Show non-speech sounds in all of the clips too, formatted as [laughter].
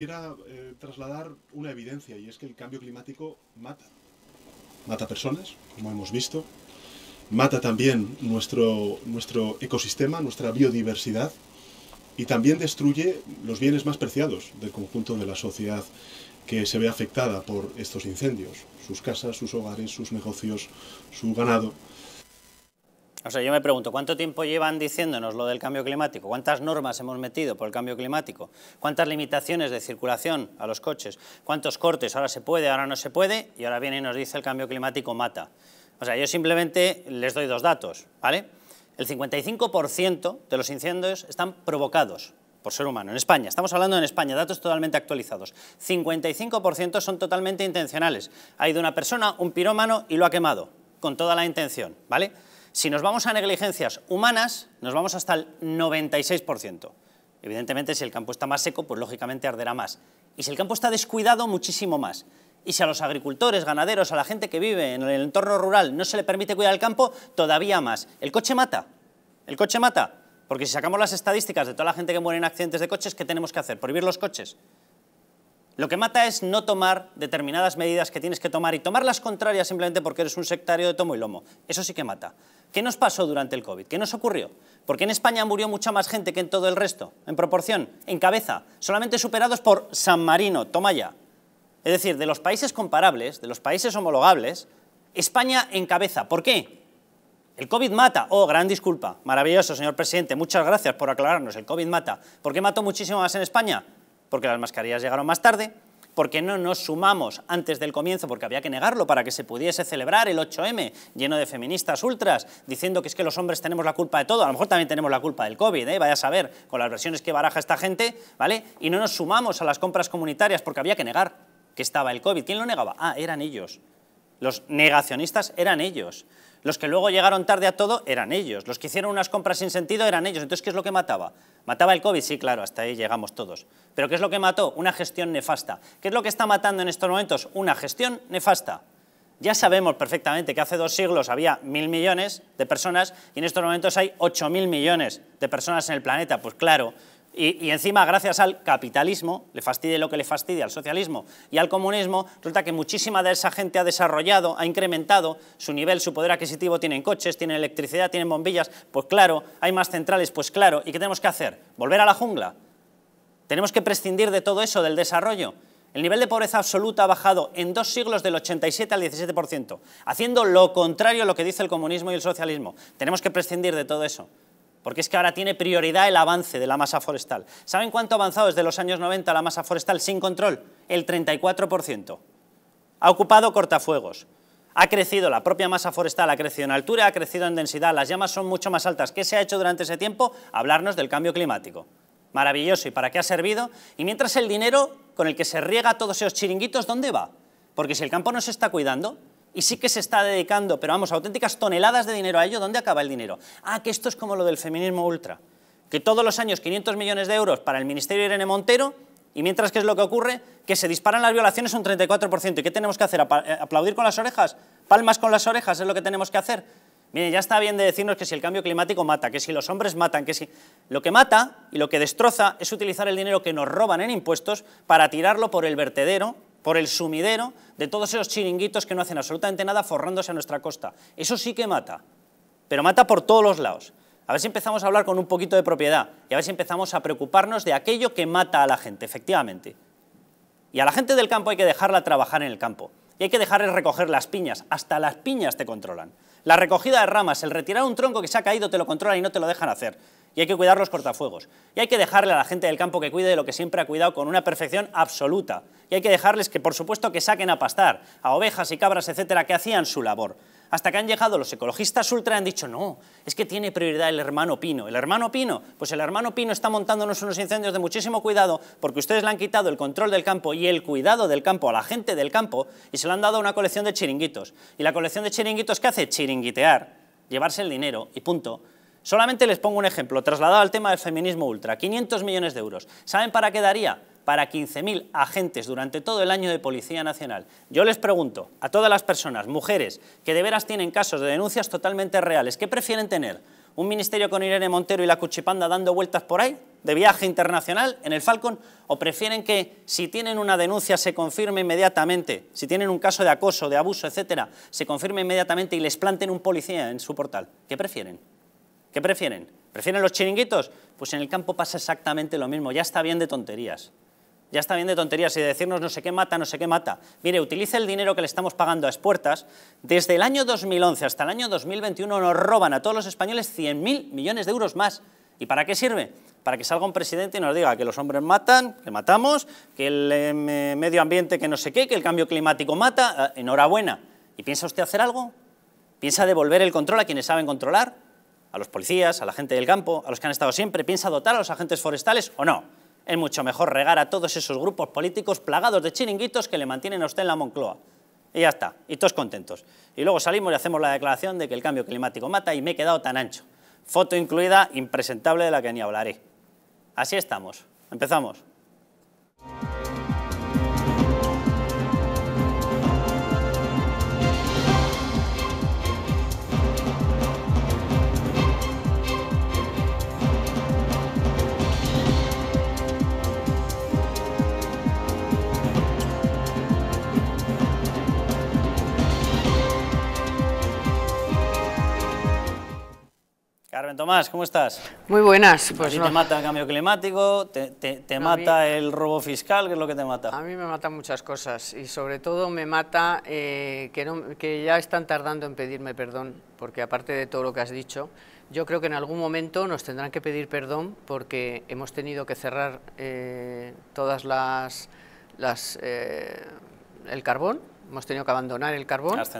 Quisiera eh, trasladar una evidencia y es que el cambio climático mata. Mata personas, como hemos visto, mata también nuestro, nuestro ecosistema, nuestra biodiversidad y también destruye los bienes más preciados del conjunto de la sociedad que se ve afectada por estos incendios, sus casas, sus hogares, sus negocios, su ganado. O sea, yo me pregunto, ¿cuánto tiempo llevan diciéndonos lo del cambio climático? ¿Cuántas normas hemos metido por el cambio climático? ¿Cuántas limitaciones de circulación a los coches? ¿Cuántos cortes? Ahora se puede, ahora no se puede, y ahora viene y nos dice el cambio climático mata. O sea, yo simplemente les doy dos datos, ¿vale? El 55% de los incendios están provocados por ser humano. En España, estamos hablando en España, datos totalmente actualizados. 55% son totalmente intencionales. Ha ido una persona, un pirómano, y lo ha quemado, con toda la intención, ¿vale? Si nos vamos a negligencias humanas, nos vamos hasta el 96%. Evidentemente, si el campo está más seco, pues lógicamente arderá más. Y si el campo está descuidado, muchísimo más. Y si a los agricultores, ganaderos, a la gente que vive en el entorno rural no se le permite cuidar el campo, todavía más. El coche mata. El coche mata. Porque si sacamos las estadísticas de toda la gente que muere en accidentes de coches, ¿qué tenemos que hacer? ¿Prohibir los coches? Lo que mata es no tomar determinadas medidas que tienes que tomar y tomar las contrarias simplemente porque eres un sectario de tomo y lomo. Eso sí que mata. ¿Qué nos pasó durante el COVID? ¿Qué nos ocurrió? Porque en España murió mucha más gente que en todo el resto, en proporción, en cabeza, solamente superados por San Marino, toma ya. Es decir, de los países comparables, de los países homologables, España en cabeza. ¿Por qué? El COVID mata. Oh, gran disculpa. Maravilloso, señor presidente. Muchas gracias por aclararnos. El COVID mata. ¿Por qué mató muchísimo más en España? porque las mascarillas llegaron más tarde, porque no nos sumamos antes del comienzo, porque había que negarlo para que se pudiese celebrar el 8M, lleno de feministas ultras, diciendo que es que los hombres tenemos la culpa de todo, a lo mejor también tenemos la culpa del COVID, ¿eh? vaya a saber, con las versiones que baraja esta gente, ¿vale? Y no nos sumamos a las compras comunitarias porque había que negar que estaba el COVID. ¿Quién lo negaba? Ah, eran ellos. Los negacionistas eran ellos. Los que luego llegaron tarde a todo eran ellos. Los que hicieron unas compras sin sentido eran ellos. Entonces, ¿qué es lo que mataba? ¿Mataba el COVID? Sí, claro, hasta ahí llegamos todos. Pero ¿qué es lo que mató? Una gestión nefasta. ¿Qué es lo que está matando en estos momentos? Una gestión nefasta. Ya sabemos perfectamente que hace dos siglos había mil millones de personas y en estos momentos hay ocho mil millones de personas en el planeta. Pues claro, y, encima, gracias al capitalismo, le fastidie lo que le fastidie al socialismo y al comunismo, resulta que muchísima de esa gente ha desarrollado, ha incrementado su nivel, su poder adquisitivo, tienen coches, tienen electricidad, tienen bombillas, pues claro, hay más centrales, pues claro. ¿Y qué tenemos que hacer? ¿Volver a la jungla? Tenemos que prescindir de todo eso, del desarrollo. El nivel de pobreza absoluta ha bajado en dos siglos del 87 al 17%, haciendo lo contrario a lo que dice el comunismo y el socialismo. Tenemos que prescindir de todo eso porque es que ahora tiene prioridad el avance de la masa forestal. ¿Saben cuánto ha avanzado desde los años 90 la masa forestal sin control? El 34%. Ha ocupado cortafuegos. Ha crecido, la propia masa forestal ha crecido en altura, ha crecido en densidad, las llamas son mucho más altas. ¿Qué se ha hecho durante ese tiempo? Hablarnos del cambio climático. Maravilloso, ¿y para qué ha servido? Y mientras el dinero con el que se riega todos esos chiringuitos, ¿dónde va? Porque si el campo no se está cuidando, y sí que se está dedicando, pero vamos, auténticas toneladas de dinero a ello, ¿dónde acaba el dinero? Ah, que esto es como lo del feminismo ultra, que todos los años 500 millones de euros para el Ministerio Irene Montero, y mientras que es lo que ocurre, que se disparan las violaciones un 34%. ¿Y qué tenemos que hacer? Eh, ¿Aplaudir con las orejas? ¿Palmas con las orejas es lo que tenemos que hacer? Miren, ya está bien de decirnos que si el cambio climático mata, que si los hombres matan, que si... Lo que mata y lo que destroza es utilizar el dinero que nos roban en impuestos para tirarlo por el vertedero por el sumidero de todos esos chiringuitos que no hacen absolutamente nada forrándose a nuestra costa. Eso sí que mata, pero mata por todos los lados. A ver si empezamos a hablar con un poquito de propiedad y a ver si empezamos a preocuparnos de aquello que mata a la gente, efectivamente. Y a la gente del campo hay que dejarla trabajar en el campo. Y hay que dejarles recoger las piñas, hasta las piñas te controlan. La recogida de ramas, el retirar un tronco que se ha caído te lo controlan y no te lo dejan hacer y hay que cuidar los cortafuegos. Y hay que dejarle a la gente del campo que cuide de lo que siempre ha cuidado con una perfección absoluta. Y hay que dejarles que, por supuesto, que saquen a pastar a ovejas y cabras, etcétera, que hacían su labor. Hasta que han llegado los ecologistas ultra y han dicho, no, es que tiene prioridad el hermano Pino. ¿El hermano Pino? Pues el hermano Pino está montándonos unos incendios de muchísimo cuidado porque ustedes le han quitado el control del campo y el cuidado del campo a la gente del campo y se lo han dado a una colección de chiringuitos. ¿Y la colección de chiringuitos qué hace? Chiringuitear, llevarse el dinero y punto Solamente les pongo un ejemplo, trasladado al tema del feminismo ultra, 500 millones de euros. ¿Saben para qué daría? Para 15.000 agentes durante todo el año de Policía Nacional. Yo les pregunto a todas las personas, mujeres, que de veras tienen casos de denuncias totalmente reales, ¿qué prefieren tener? ¿Un ministerio con Irene Montero y la Cuchipanda dando vueltas por ahí? ¿De viaje internacional en el Falcon? ¿O prefieren que si tienen una denuncia se confirme inmediatamente? Si tienen un caso de acoso, de abuso, etcétera, se confirme inmediatamente y les planten un policía en su portal. ¿Qué prefieren? ¿Qué prefieren? ¿Prefieren los chiringuitos? Pues en el campo pasa exactamente lo mismo, ya está bien de tonterías. Ya está bien de tonterías y de decirnos no sé qué mata, no sé qué mata. Mire, utilice el dinero que le estamos pagando a expuertas. Desde el año 2011 hasta el año 2021 nos roban a todos los españoles 100.000 millones de euros más. ¿Y para qué sirve? Para que salga un presidente y nos diga que los hombres matan, que matamos, que el em, eh, medio ambiente que no sé qué, que el cambio climático mata. Ah, enhorabuena. ¿Y piensa usted hacer algo? ¿Piensa devolver el control a quienes saben controlar? a los policías, a la gente del campo, a los que han estado siempre, piensa dotar a los agentes forestales o no. Es mucho mejor regar a todos esos grupos políticos plagados de chiringuitos que le mantienen a usted en la Moncloa. Y ya está, y todos contentos. Y luego salimos y hacemos la declaración de que el cambio climático mata y me he quedado tan ancho. Foto incluida, impresentable de la que ni hablaré. Así estamos. Empezamos. Carmen Tomás, ¿cómo estás? Muy buenas. Pues no. te mata el cambio climático, te, mata el robo fiscal, ¿qué es lo que te mata? A mí me matan muchas cosas y sobre todo me mata eh, que, ya están tardando en pedirme perdón, porque aparte de todo lo que has dicho, yo creo que en algún momento nos tendrán que pedir perdón porque hemos tenido que cerrar eh, todas las... las eh, el carbón hemos tenido que abandonar el carbón, las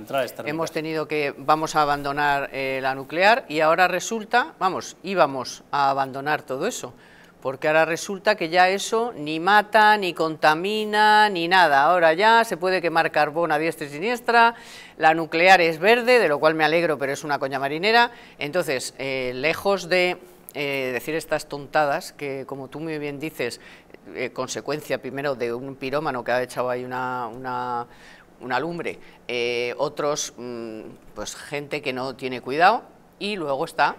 hemos tenido que, vamos a abandonar eh, la nuclear y ahora resulta, vamos, íbamos a abandonar todo eso, porque ahora resulta que ya eso ni mata, ni contamina, ni nada, ahora ya se puede quemar carbón a diestra y siniestra, la nuclear es verde, de lo cual me alegro, pero es una coña marinera, entonces, eh, lejos de... Eh, decir estas tontadas que, como tú muy bien dices, consecuencia primero de un pirómano que ha echado ahí una, una, una lumbre, eh, otros, mm, pues gente que no tiene cuidado y luego está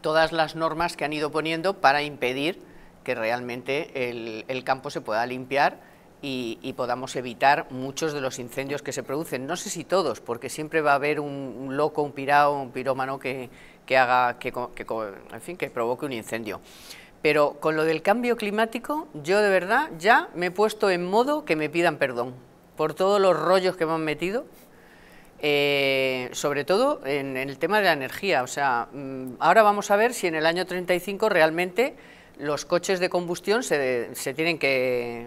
todas las normas que han ido poniendo para impedir que realmente el, campo se pueda limpiar y, podamos evitar muchos de los incendios que se producen. No sé si todos, porque siempre va a haber un, loco, un pirado, un pirómano que, haga, que, en fin, que provoque un incendio. Pero con lo del cambio climático, yo de verdad ya me he puesto en modo que me pidan perdón por todos los rollos que me han metido, eh, sobre todo en, el tema de la energía. O sea, mm, ahora vamos a ver si en el año 35 realmente los coches de combustión se, se tienen que...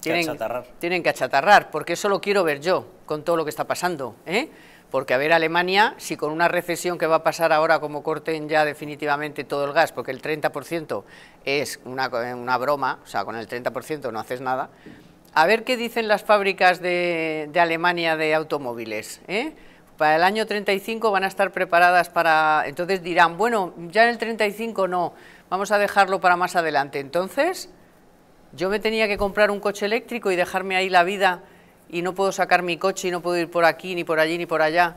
Tienen achatarrar. tienen que achatarrar, porque eso lo quiero ver yo con todo lo que está pasando. ¿eh? porque a ver Alemania, si con una recesión que va a pasar ahora como corten ya definitivamente todo el gas, porque el 30% es una, una broma, o sea, con el 30% no haces nada, a ver qué dicen las fábricas de, Alemania de automóviles. ¿eh? Para el año 35 van a estar preparadas para... Entonces dirán, bueno, ya en el 35 no, vamos a dejarlo para más adelante. Entonces, yo me tenía que comprar un coche eléctrico y dejarme ahí la vida y no puedo sacar mi coche y no puedo ir por aquí, ni por allí, ni por allá.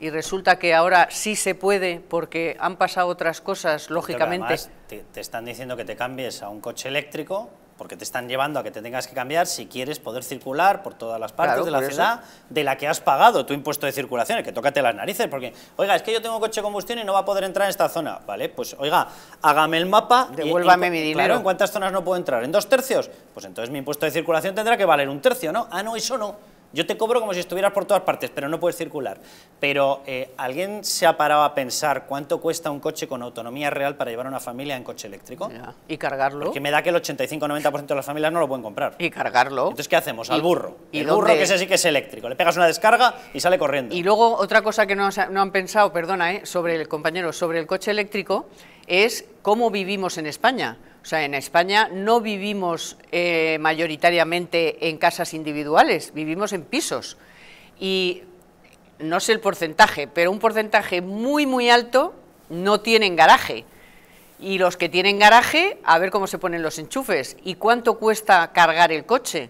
Y resulta que ahora sí se puede porque han pasado otras cosas, lógicamente. te, te están diciendo que te cambies a un coche eléctrico porque te están llevando a que te tengas que cambiar si quieres poder circular por todas las partes de la ciudad de la que has pagado tu impuesto de circulación, que tócate las narices, porque, oiga, es que yo tengo coche de combustión y no va a poder entrar en esta zona, ¿vale? Pues, oiga, hágame el mapa. Devuélvame mi dinero. ¿en cuántas zonas no puedo entrar? ¿En dos tercios? Pues entonces mi impuesto de circulación tendrá que valer un tercio, ¿no? Ah, no, eso no yo te cobro como si estuvieras por todas partes, pero no puedes circular. Pero eh, ¿alguien se ha parado a pensar cuánto cuesta un coche con autonomía real para llevar a una familia en coche eléctrico? Y cargarlo. Que me da que el 85-90% de las familias no lo pueden comprar. Y cargarlo. Entonces, ¿qué hacemos? Al burro. ¿Y el burro, que ese sí que es eléctrico. Le pegas una descarga y sale corriendo. Y luego, otra cosa que no, han pensado, perdona, eh, sobre el compañero, sobre el coche eléctrico, es cómo vivimos en España o sea, en España no vivimos eh, mayoritariamente en casas individuales, vivimos en pisos. Y no sé el porcentaje, pero un porcentaje muy, muy alto no tienen garaje. Y los que tienen garaje, a ver cómo se ponen los enchufes y cuánto cuesta cargar el coche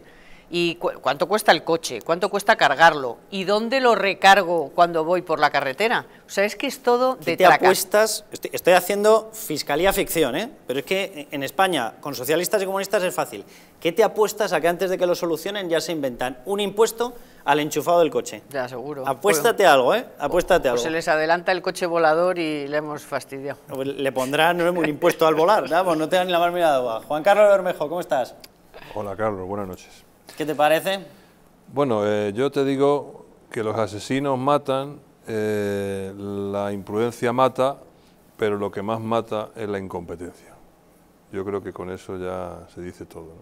y cuánto cuesta el coche, cuánto cuesta cargarlo y dónde lo recargo cuando voy por la carretera. O sea, es que es todo de te apuestas? Estoy, haciendo fiscalía ficción, ¿eh? pero es que en España, con socialistas y comunistas es fácil. ¿Qué te apuestas a que antes de que lo solucionen ya se inventan un impuesto al enchufado del coche? Ya, seguro. Apuéstate algo, ¿eh? Apuéstate pues algo. se les adelanta el coche volador y le hemos fastidiado. Pues le pondrán un impuesto al volar, ¿no? Pues no te dan ni la más mirada. Juan Carlos Bermejo, ¿cómo estás? Hola, Carlos, buenas noches. ¿Qué te parece? Bueno, eh, yo te digo que los asesinos matan, eh, la imprudencia mata, pero lo que más mata es la incompetencia. Yo creo que con eso ya se dice todo.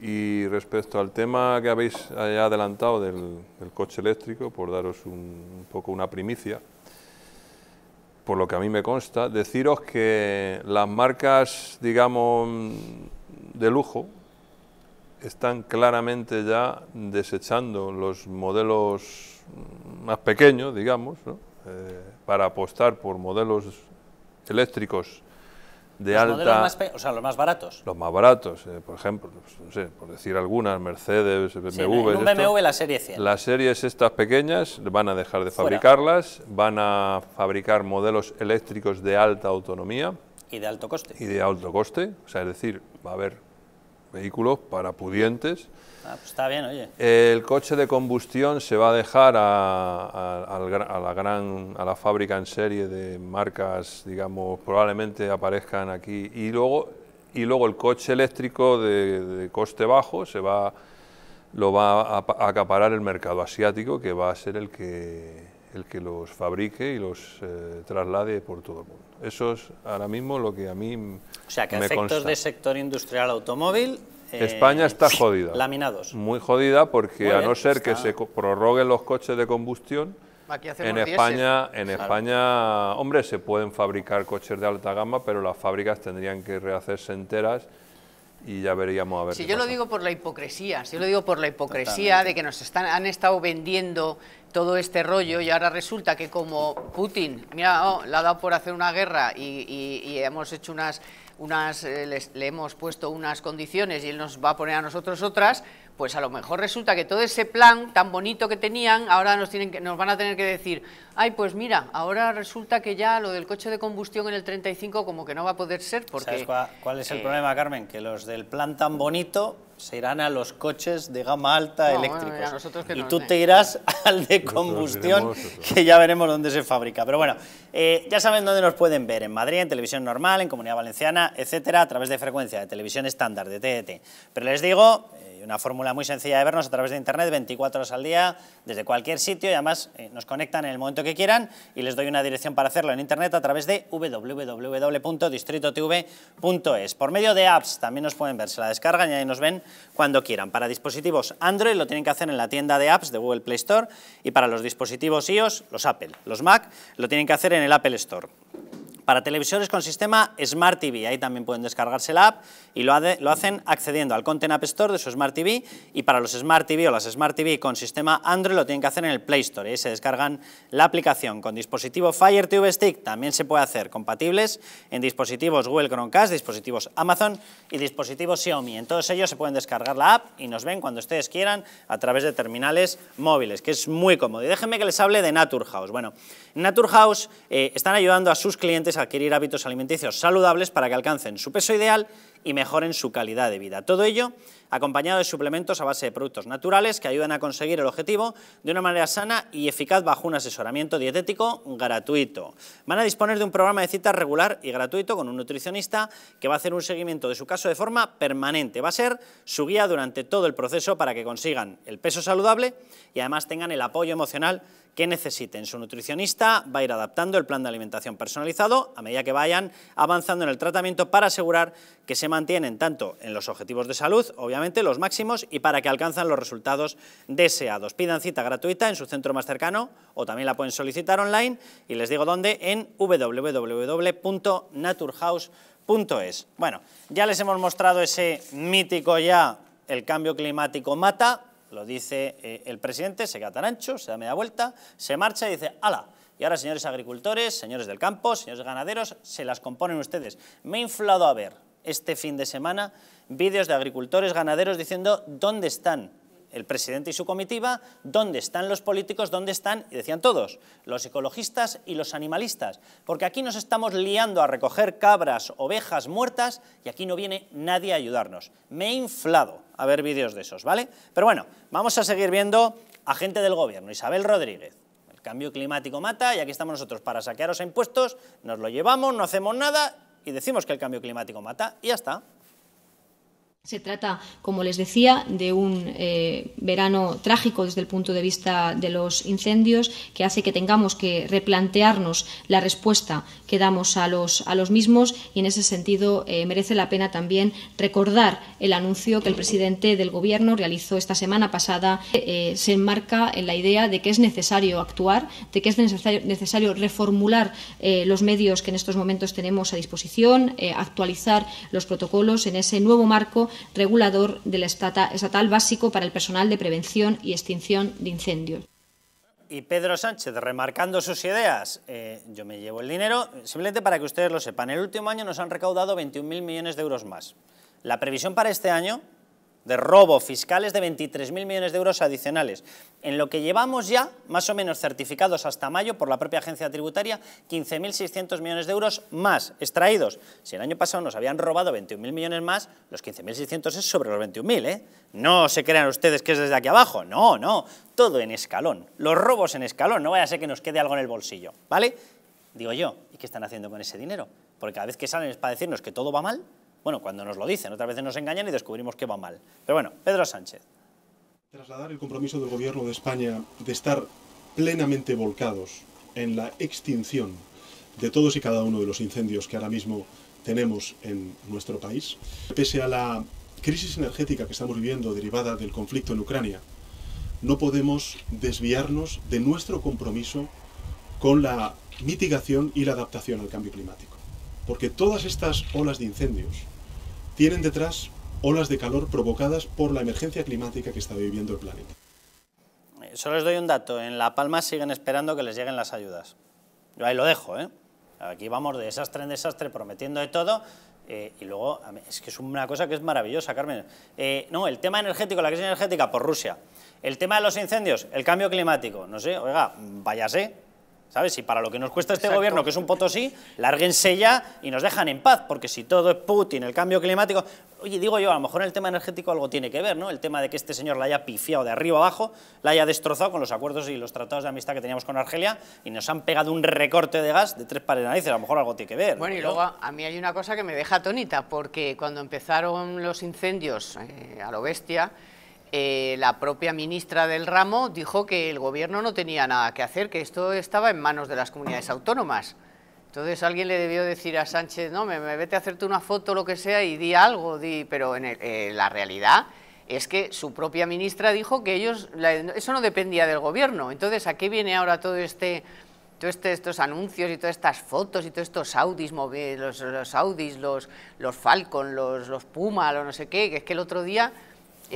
Y respecto al tema que habéis eh, adelantado del, coche eléctrico, por daros un poco una primicia, por lo que a mí me consta, deciros que las marcas, digamos, de lujo, están claramente ya desechando los modelos más pequeños, digamos, eh, para apostar por modelos eléctricos de alta... Más o sea, los más baratos. Los más baratos, eh, por ejemplo, no sé, por decir algunas, Mercedes, BMW... Sí, un BMW la serie 100. Las series estas pequeñas van a dejar de fabricarlas, van a fabricar modelos eléctricos de alta autonomía. Y de alto coste. Y de alto coste, o sea, es decir, va a haber vehículos para pudientes. Ah, pues está bien, oye. El coche de combustión se va a dejar a, la gran, a la fábrica en serie de marcas, digamos, probablemente aparezcan aquí. Y luego, y luego el coche eléctrico de, de coste bajo se va, lo va a acaparar el mercado asiático, que va a ser el que el que los fabrique y los eh, traslade por todo el mundo. Eso es ahora mismo lo que a mí me O sea, que efectos de sector industrial automóvil... Eh, España está jodida. Laminados. Muy jodida porque a no ser que se prorroguen los coches de combustión, en España, en España, hombre, se pueden fabricar coches de alta gama, pero las fábricas tendrían que rehacerse enteras y ya veríamos a ver. Si yo lo digo por la hipocresía, si yo lo digo por la hipocresía de que nos están, han estado vendiendo todo este rollo y ahora resulta que como Putin, mira, oh, le ha dado por hacer una guerra y, hemos hecho unas, unas eh, le hemos puesto unas condiciones y él nos va a poner a nosotros otras, pues a lo mejor resulta que todo ese plan tan bonito que tenían, ahora nos, tienen que, nos van a tener que decir, ay, pues mira, ahora resulta que ya lo del coche de combustión en el 35 como que no va a poder ser ¿Sabes cuál, es el eh, problema, Carmen? Que los del plan tan bonito se irán a los coches de gama alta eléctricos. y tú te irás [laughs] al de combustión, que ya veremos dónde se fabrica. Pero bueno, eh, ya saben dónde nos pueden ver, en Madrid, en televisión normal, en Comunidad Valenciana, etcétera, a través de frecuencia de televisión estándar, de TDT. Pero les digo, una fórmula muy sencilla de vernos a través de internet 24 horas al día, desde cualquier sitio, y además eh, nos conectan en el momento que quieran, y les doy una dirección para hacerlo en internet a través de www.distritotv.es. Por medio de apps también nos pueden ver, se la descargan y ahí nos ven cuando quieran. Para dispositivos Android lo tienen que hacer en la tienda de apps de Google Play Store, y para los dispositivos iOS, los Apple, los Mac, lo tienen que hacer en el Apple Store. Para televisores con sistema Smart TV, ahí también pueden descargarse la app y lo, hacen accediendo al Content App Store de su Smart TV y para los Smart TV o las Smart TV con sistema Android lo tienen que hacer en el Play Store, ahí se descargan la aplicación. Con dispositivo Fire TV Stick también se puede hacer, compatibles en dispositivos Google Chromecast, dispositivos Amazon y dispositivos Xiaomi. En todos ellos se pueden descargar la app y nos ven cuando ustedes quieran a través de terminales móviles, que es muy cómodo. Y déjenme que les hable de Naturhaus. Bueno, Naturhaus eh, están ayudando a sus clientes adquirir hábitos alimenticios saludables para que alcancen su peso ideal y mejoren su calidad de vida. Todo ello acompañado de suplementos a base de productos naturales que ayudan a conseguir el objetivo de una manera sana y eficaz bajo un asesoramiento dietético gratuito. Van a disponer de un programa de citas regular y gratuito con un nutricionista que va a hacer un seguimiento de su caso de forma permanente. Va a ser su guía durante todo el proceso para que consigan el peso saludable y además tengan el apoyo emocional que necesiten. Su nutricionista va a ir adaptando el plan de alimentación personalizado a medida que vayan avanzando en el tratamiento para asegurar que se mantienen tanto en los objetivos de salud, obviamente los máximos, y para que alcanzan los resultados deseados. Pidan cita gratuita en su centro más cercano o también la pueden solicitar online y les digo dónde en www.naturhouse.es. Bueno, ya les hemos mostrado ese mítico ya el cambio climático mata, lo dice eh, el presidente, se queda tan ancho, se da media vuelta, se marcha y dice, ala, y ahora señores agricultores, señores del campo, señores ganaderos, se las componen ustedes. Me he inflado a ver este fin de semana vídeos de agricultores, ganaderos diciendo dónde están el presidente y su comitiva, dónde están los políticos, dónde están, y decían todos, los ecologistas y los animalistas, porque aquí nos estamos liando a recoger cabras, ovejas muertas y aquí no viene nadie a ayudarnos. Me he inflado a ver vídeos de esos, ¿vale? Pero bueno, vamos a seguir viendo a gente del gobierno, Isabel Rodríguez. El cambio climático mata y aquí estamos nosotros para saquearos a impuestos, nos lo llevamos, no hacemos nada y decimos que el cambio climático mata y ya está. Se trata, como les decía, de un eh, verano trágico desde el punto de vista de los incendios, que hace que tengamos que replantearnos la respuesta que damos a los, a los mismos y, en ese sentido, eh, merece la pena también recordar el anuncio que el presidente del Gobierno realizó esta semana pasada. Eh, se enmarca en la idea de que es necesario actuar, de que es necesario reformular los medios que en estos momentos tenemos a disposición, actualizar los protocolos en ese nuevo marco regulador del estatal básico para el personal de prevención y extinción de incendios. Y Pedro Sánchez, remarcando sus ideas, eh, yo me llevo el dinero, simplemente para que ustedes lo sepan, el último año nos han recaudado 21.000 millones de euros más. La previsión para este año de robo fiscales de 23.000 millones de euros adicionales, en lo que llevamos ya, más o menos certificados hasta mayo por la propia agencia tributaria, 15.600 millones de euros más extraídos. Si el año pasado nos habían robado 21.000 millones más, los 15.600 es sobre los 21.000, ¿eh? No se crean ustedes que es desde aquí abajo, no, no, todo en escalón, los robos en escalón, no vaya a ser que nos quede algo en el bolsillo, ¿vale? Digo yo, ¿y qué están haciendo con ese dinero? Porque cada vez que salen es para decirnos que todo va mal, bueno, cuando nos lo dicen, otras veces nos engañan y descubrimos que va mal. Pero bueno, Pedro Sánchez. Trasladar el compromiso del gobierno de España de estar plenamente volcados en la extinción de todos y cada uno de los incendios que ahora mismo tenemos en nuestro país, pese a la crisis energética que estamos viviendo derivada del conflicto en Ucrania, no podemos desviarnos de nuestro compromiso con la mitigación y la adaptación al cambio climático. Porque todas estas olas de incendios tienen detrás olas de calor provocadas por la emergencia climática que está viviendo el planeta. Solo les doy un dato, en La Palma siguen esperando que les lleguen las ayudas. Yo ahí lo dejo, ¿eh? Aquí vamos de desastre en desastre prometiendo de todo eh, y luego, es que es una cosa que es maravillosa, Carmen. Eh, no, el tema energético, la crisis energética, por Rusia. El tema de los incendios, el cambio climático, no sé, oiga, váyase, ¿sabes? Y para lo que nos cuesta este gobierno, que es un potosí, lárguense ya y nos dejan en paz, porque si todo es Putin, el cambio climático... Oye, digo yo, a lo mejor en el tema energético algo tiene que ver, ¿no? El tema de que este señor la haya pifiado de arriba abajo, la haya destrozado con los acuerdos y los tratados de amistad que teníamos con Argelia y nos han pegado un recorte de gas de tres pares de narices, a lo mejor algo tiene que ver. Bueno, y luego a mí hay una cosa que me deja tonita, porque cuando empezaron los incendios eh, a lo bestia, eh, la propia ministra del ramo dijo que el gobierno no tenía nada que hacer, que esto estaba en manos de las comunidades autónomas. Entonces alguien le debió decir a Sánchez, no, me, vete a hacerte una foto, lo que sea, y di algo, di, pero en eh, la realidad es que su propia ministra dijo que ellos, eso no dependía del gobierno. Entonces, ¿a qué viene ahora todo este, todo este, estos anuncios y todas estas fotos y todos estos Audis, los, los Audis, los, los Falcon, los, los Puma, los no sé qué, que es que el otro día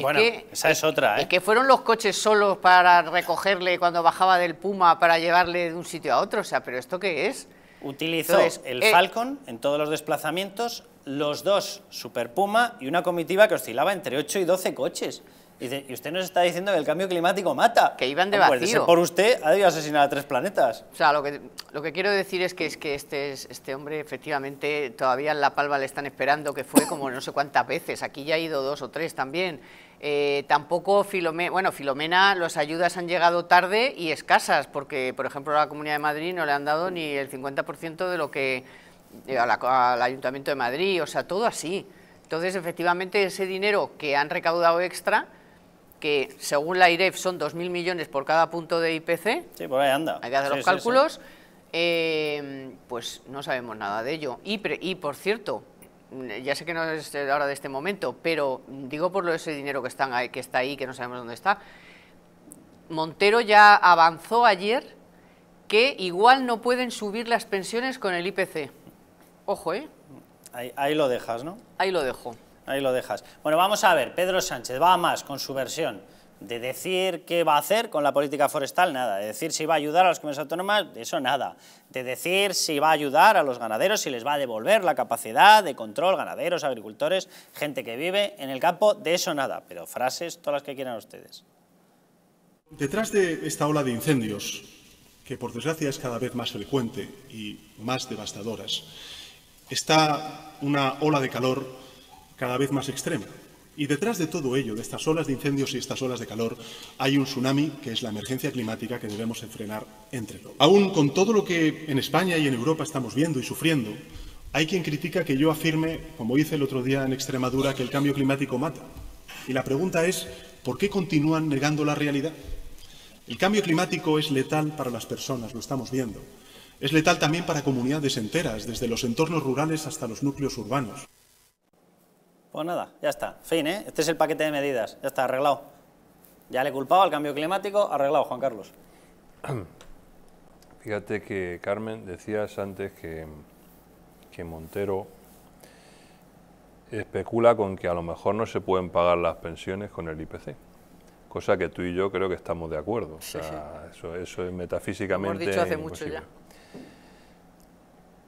bueno, que, esa es, otra, ¿eh? que fueron los coches solos para recogerle cuando bajaba del Puma para llevarle de un sitio a otro, o sea, pero ¿esto qué es? Utilizó el eh, Falcon en todos los desplazamientos, los dos Super Puma y una comitiva que oscilaba entre 8 y 12 coches y usted nos está diciendo que el cambio climático mata. Que iban de vacío. por usted ha debido asesinar a tres planetas. O sea, lo que, lo que quiero decir es que, es que este, este hombre efectivamente todavía en La Palma le están esperando, que fue como no sé cuántas veces, aquí ya ha ido dos o tres también. Eh, tampoco Filomena, bueno, Filomena, las ayudas han llegado tarde y escasas, porque por ejemplo a la Comunidad de Madrid no le han dado ni el 50% de lo que eh, la, al Ayuntamiento de Madrid, o sea, todo así. Entonces, efectivamente, ese dinero que han recaudado extra que según la IREF son 2.000 millones por cada punto de IPC. Sí, por ahí anda. Hay que hacer los cálculos. Eh, pues no sabemos nada de ello. Y, por cierto, ya sé que no es ahora de este momento, pero digo por lo ese dinero que, están que está ahí, que no sabemos dónde está, Montero ya avanzó ayer que igual no pueden subir las pensiones con el IPC. Ojo, ¿eh? ahí lo dejas, ¿no? Ahí lo dejo. Ahí lo dejas. Bueno, vamos a ver, Pedro Sánchez va a más con su versión de decir qué va a hacer con la política forestal, nada. De decir si va a ayudar a las comunidades autónomas, de eso nada. De decir si va a ayudar a los ganaderos, si les va a devolver la capacidad de control, ganaderos, agricultores, gente que vive en el campo, de eso nada. Pero frases, todas las que quieran ustedes. Detrás de esta ola de incendios, que por desgracia es cada vez más frecuente y más devastadoras, está una ola de calor cada vez más extrema. Y detrás de todo ello, de estas olas de incendios y estas olas de calor, hay un tsunami que es la emergencia climática que debemos frenar entre todos. Aún con todo lo que en España y en Europa estamos viendo y sufriendo, hay quien critica que yo afirme, como hice el otro día en Extremadura, que el cambio climático mata. Y la pregunta es, ¿por qué continúan negando la realidad? El cambio climático es letal para las personas, lo estamos viendo. Es letal también para comunidades enteras, desde los entornos rurales hasta los núcleos urbanos. Pues nada, ya está, fin, ¿eh? Este es el paquete de medidas, ya está, arreglado. Ya le he culpado al cambio climático, arreglado, Juan Carlos. [clears throat] Fíjate que, Carmen, decías antes que, Montero especula con que a lo mejor no se pueden pagar las pensiones con el IPC cosa que tú y yo creo que estamos de acuerdo. O sea, Eso, es metafísicamente. dicho hace mucho ya.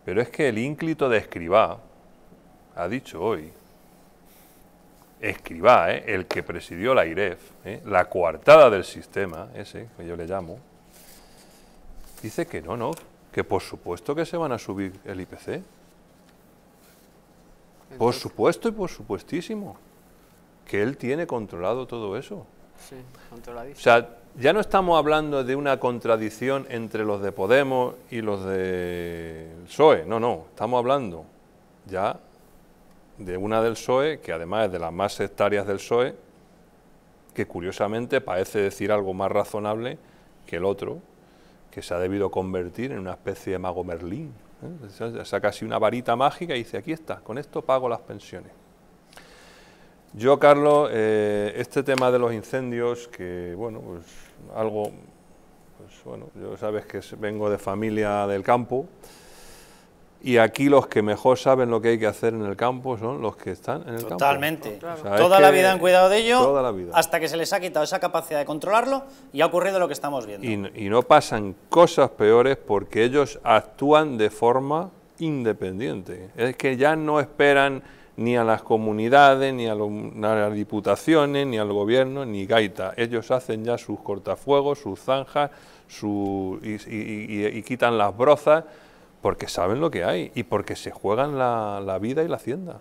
Pero es que el ínclito de Escribá ha dicho hoy Escriba, eh, el que presidió la IREF, eh, la coartada del sistema, ese que yo le llamo, dice que no, no, que por supuesto que se van a subir el IPC. Por supuesto y por supuestísimo, que él tiene controlado todo eso. Sí, o sea, ya no estamos hablando de una contradicción entre los de Podemos y los de PSOE, no, no, estamos hablando ya de una del PSOE, que además es de las más sectarias del PSOE, que curiosamente parece decir algo más razonable que el otro, que se ha debido convertir en una especie de mago Merlín. ¿eh? Saca casi una varita mágica y dice, aquí está, con esto pago las pensiones. Yo, Carlos, eh, este tema de los incendios, que bueno, pues algo, pues bueno, yo sabes que vengo de familia del campo, y aquí los que mejor saben lo que hay que hacer en el campo son los que están en el campo. Totalmente. toda la vida han cuidado de ello hasta que se les ha quitado esa capacidad de controlarlo y ha ocurrido lo que estamos viendo. Y, no pasan cosas peores porque ellos actúan de forma independiente. Es que ya no esperan ni a las comunidades, ni a, las diputaciones, ni al gobierno, ni gaita. Ellos hacen ya sus cortafuegos, sus zanjas, su, y quitan las brozas porque saben lo que hay y porque se juegan la, vida y la hacienda.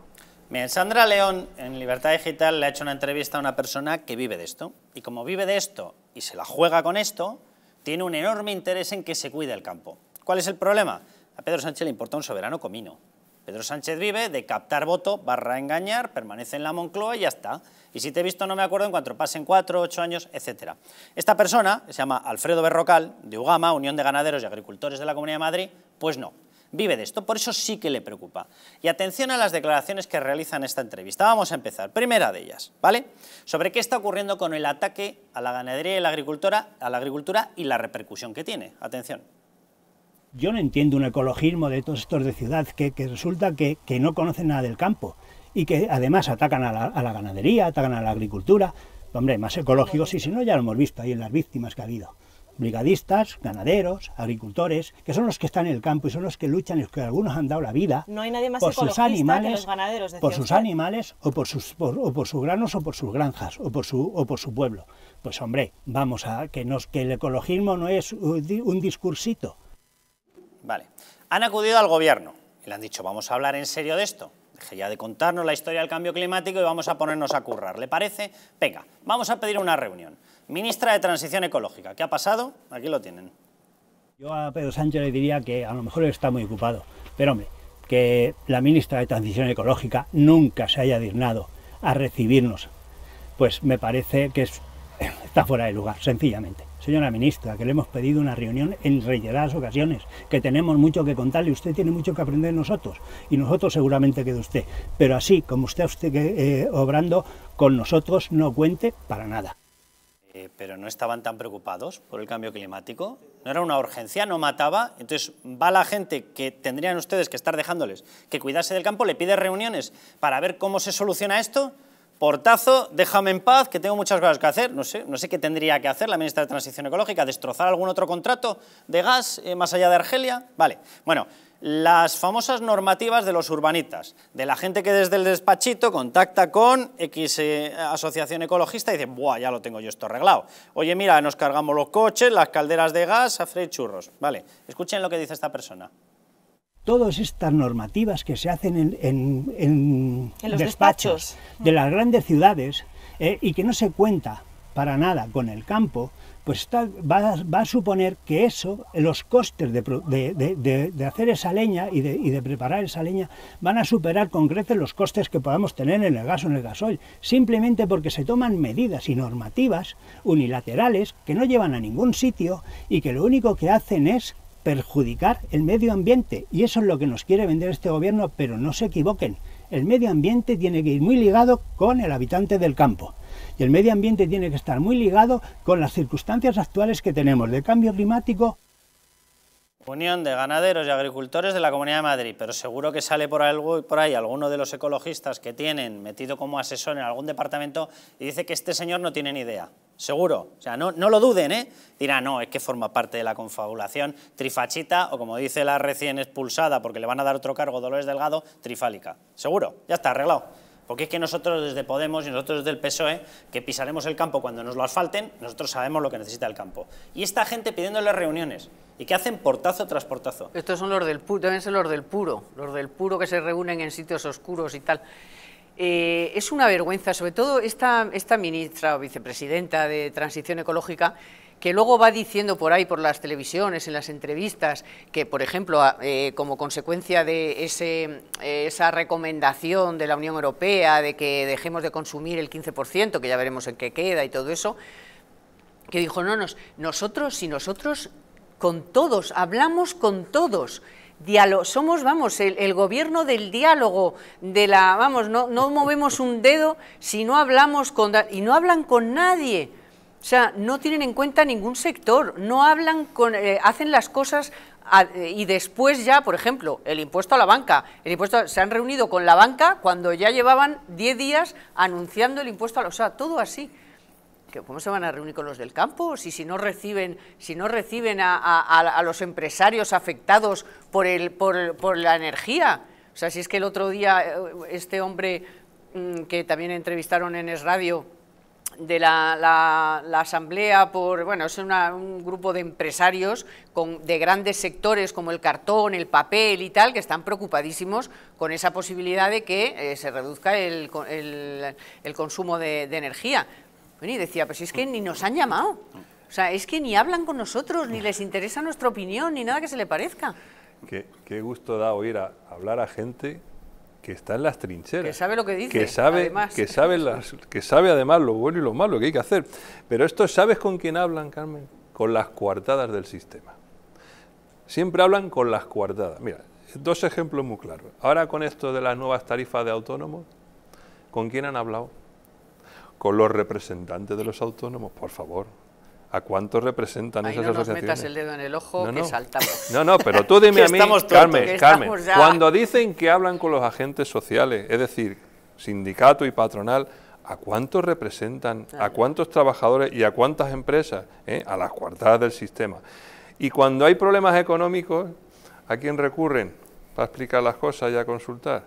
Sandra León en Libertad Digital le ha hecho una entrevista a una persona que vive de esto. Y como vive de esto y se la juega con esto, tiene un enorme interés en que se cuide el campo. ¿Cuál es el problema? A Pedro Sánchez le importa un soberano comino. Pedro Sánchez vive de captar voto, barra engañar, permanece en la Moncloa y ya está. Y si te he visto no me acuerdo en cuanto pasen cuatro, ocho años, etc. Esta persona, se llama Alfredo Berrocal, de UGAMA, Unión de Ganaderos y Agricultores de la Comunidad de Madrid, pues no, vive de esto, por eso sí que le preocupa. Y atención a las declaraciones que realiza en esta entrevista. Vamos a empezar. Primera de ellas, ¿vale? Sobre qué está ocurriendo con el ataque a la ganadería y la agricultura, a la agricultura y la repercusión que tiene. Atención. Yo no entiendo un ecologismo de todos estos de ciudad que, resulta que, no conocen nada del campo y que además atacan a la, a la ganadería, atacan a la agricultura. Hombre, más ecológicos, y si no, ya lo hemos visto ahí en las víctimas que ha habido brigadistas, ganaderos, agricultores, que son los que están en el campo y son los que luchan, y los que algunos han dado la vida. No hay nadie más por sus animales, que los ganaderos, por sus animales o por sus o por sus granos o por sus granjas o por su o por su pueblo. Pues hombre, vamos a que nos que el ecologismo no es un discursito. Vale. Han acudido al gobierno y le han dicho, "Vamos a hablar en serio de esto." Deje ya de contarnos la historia del cambio climático y vamos a ponernos a currar. ¿Le parece? Venga, vamos a pedir una reunión. Ministra de Transición Ecológica, ¿qué ha pasado? Aquí lo tienen. Yo a Pedro Sánchez le diría que a lo mejor está muy ocupado, pero hombre, que la ministra de Transición Ecológica nunca se haya dignado a recibirnos, pues me parece que [laughs] está fuera de lugar, sencillamente. Señora ministra, que le hemos pedido una reunión en reiteradas ocasiones, que tenemos mucho que contarle, usted tiene mucho que aprender nosotros, y nosotros seguramente que de usted, pero así como usted, usted eh, obrando con nosotros, no cuente para nada. Eh, pero no estaban tan preocupados por el cambio climático. No era una urgencia, no mataba. Entonces va la gente que tendrían ustedes que estar dejándoles que cuidarse del campo, le pide reuniones para ver cómo se soluciona esto portazo, déjame en paz, que tengo muchas cosas que hacer, no sé, no sé qué tendría que hacer la ministra de Transición Ecológica, destrozar algún otro contrato de gas eh, más allá de Argelia, vale, bueno, las famosas normativas de los urbanitas, de la gente que desde el despachito contacta con X eh, asociación ecologista y dice, buah, ya lo tengo yo esto arreglado. Oye, mira, nos cargamos los coches, las calderas de gas, a freír churros. Vale, escuchen lo que dice esta persona todas estas normativas que se hacen en, los despachos, de las grandes ciudades eh, y que no se cuenta para nada con el campo, pues va, a, suponer que eso, los costes de, hacer esa leña y, y de, preparar esa leña, van a superar con creces los costes que podamos tener en el gas o en el gasoil, simplemente porque se toman medidas y normativas unilaterales que no llevan a ningún sitio y que lo único que hacen es perjudicar el medio ambiente. Y eso es lo que nos quiere vender este gobierno, pero no se equivoquen. El medio ambiente tiene que ir muy ligado con el habitante del campo. Y el medio ambiente tiene que estar muy ligado con las circunstancias actuales que tenemos de cambio climático, Unión de Ganaderos y Agricultores de la Comunidad de Madrid, pero seguro que sale por, algo, por ahí alguno de los ecologistas que tienen metido como asesor en algún departamento y dice que este señor no tiene ni idea. Seguro, o sea, no, no lo duden, ¿eh? Dirá, no, es que forma parte de la confabulación trifachita, o como dice la recién expulsada, porque le van a dar otro cargo, Dolores Delgado, trifálica. Seguro, ya está arreglado. Porque es que nosotros desde Podemos y nosotros desde el PSOE, que pisaremos el campo cuando nos lo asfalten, nosotros sabemos lo que necesita el campo. Y esta gente pidiéndole reuniones y que hacen portazo tras portazo. Estos son los del puro, Deben son los del puro, los del puro que se reúnen en sitios oscuros y tal. Eh, es una vergüenza, sobre todo esta, ministra o vicepresidenta de Transición Ecológica, que luego va diciendo por ahí, por las televisiones, en las entrevistas, que, por ejemplo, eh, como consecuencia de eh, esa recomendación de la Unión Europea de que dejemos de consumir el 15%, que ya veremos en qué queda y todo eso, que dijo, no, nos, nosotros, si nosotros con todos, hablamos con todos. somos, vamos, el, gobierno del diálogo, de la, vamos, no, no movemos un dedo si no hablamos con, y no hablan con nadie. O sea, no tienen en cuenta ningún sector, no hablan con, eh, hacen las cosas y después ya, por ejemplo, el impuesto a la banca, el impuesto, se han reunido con la banca cuando ya llevaban 10 días anunciando el impuesto a la, o sea, todo así. ¿Cómo se van a reunir con los del campo? Si, no reciben, a, los empresarios afectados por, la energía. O sea, si es que el otro día eh, este hombre mm, que también entrevistaron en Es Radio, de la, asamblea por, bueno, es un grupo de empresarios de grandes sectores como el cartón, el papel y tal, que están preocupadísimos con esa posibilidad de que eh, se reduzca el, consumo de energía. Bueno, y decía, pues es que ni nos han llamado. O sea, es que ni hablan con nosotros, ni les interesa nuestra opinión, ni nada que se le parezca. Qué, gusto da oír hablar a gente que está en las trincheras. Que sabe lo que dice. Que sabe, además. Que sabe, las, que sabe además lo bueno y lo malo que hay que hacer. Pero esto, ¿sabes con quién hablan, Carmen? Con las coartadas del sistema. Siempre hablan con las coartadas. Mira, dos ejemplos muy claros. Ahora con esto de las nuevas tarifas de autónomos, ¿con quién han hablado? con los representantes de los autónomos, por favor. ¿A cuántos representan esas asociaciones? No el dedo en el ojo no, que saltamos. [laughs] No, no, pero tú dime a mí, Carmen, Carmen, cuando dicen que hablan con los agentes sociales, es decir, sindicato y patronal, ¿a cuántos representan? ¿A cuántos trabajadores y a cuántas empresas? Eh, a las cuartadas del sistema. Y cuando hay problemas económicos, ¿a quién recurren? Para explicar las cosas y a consultar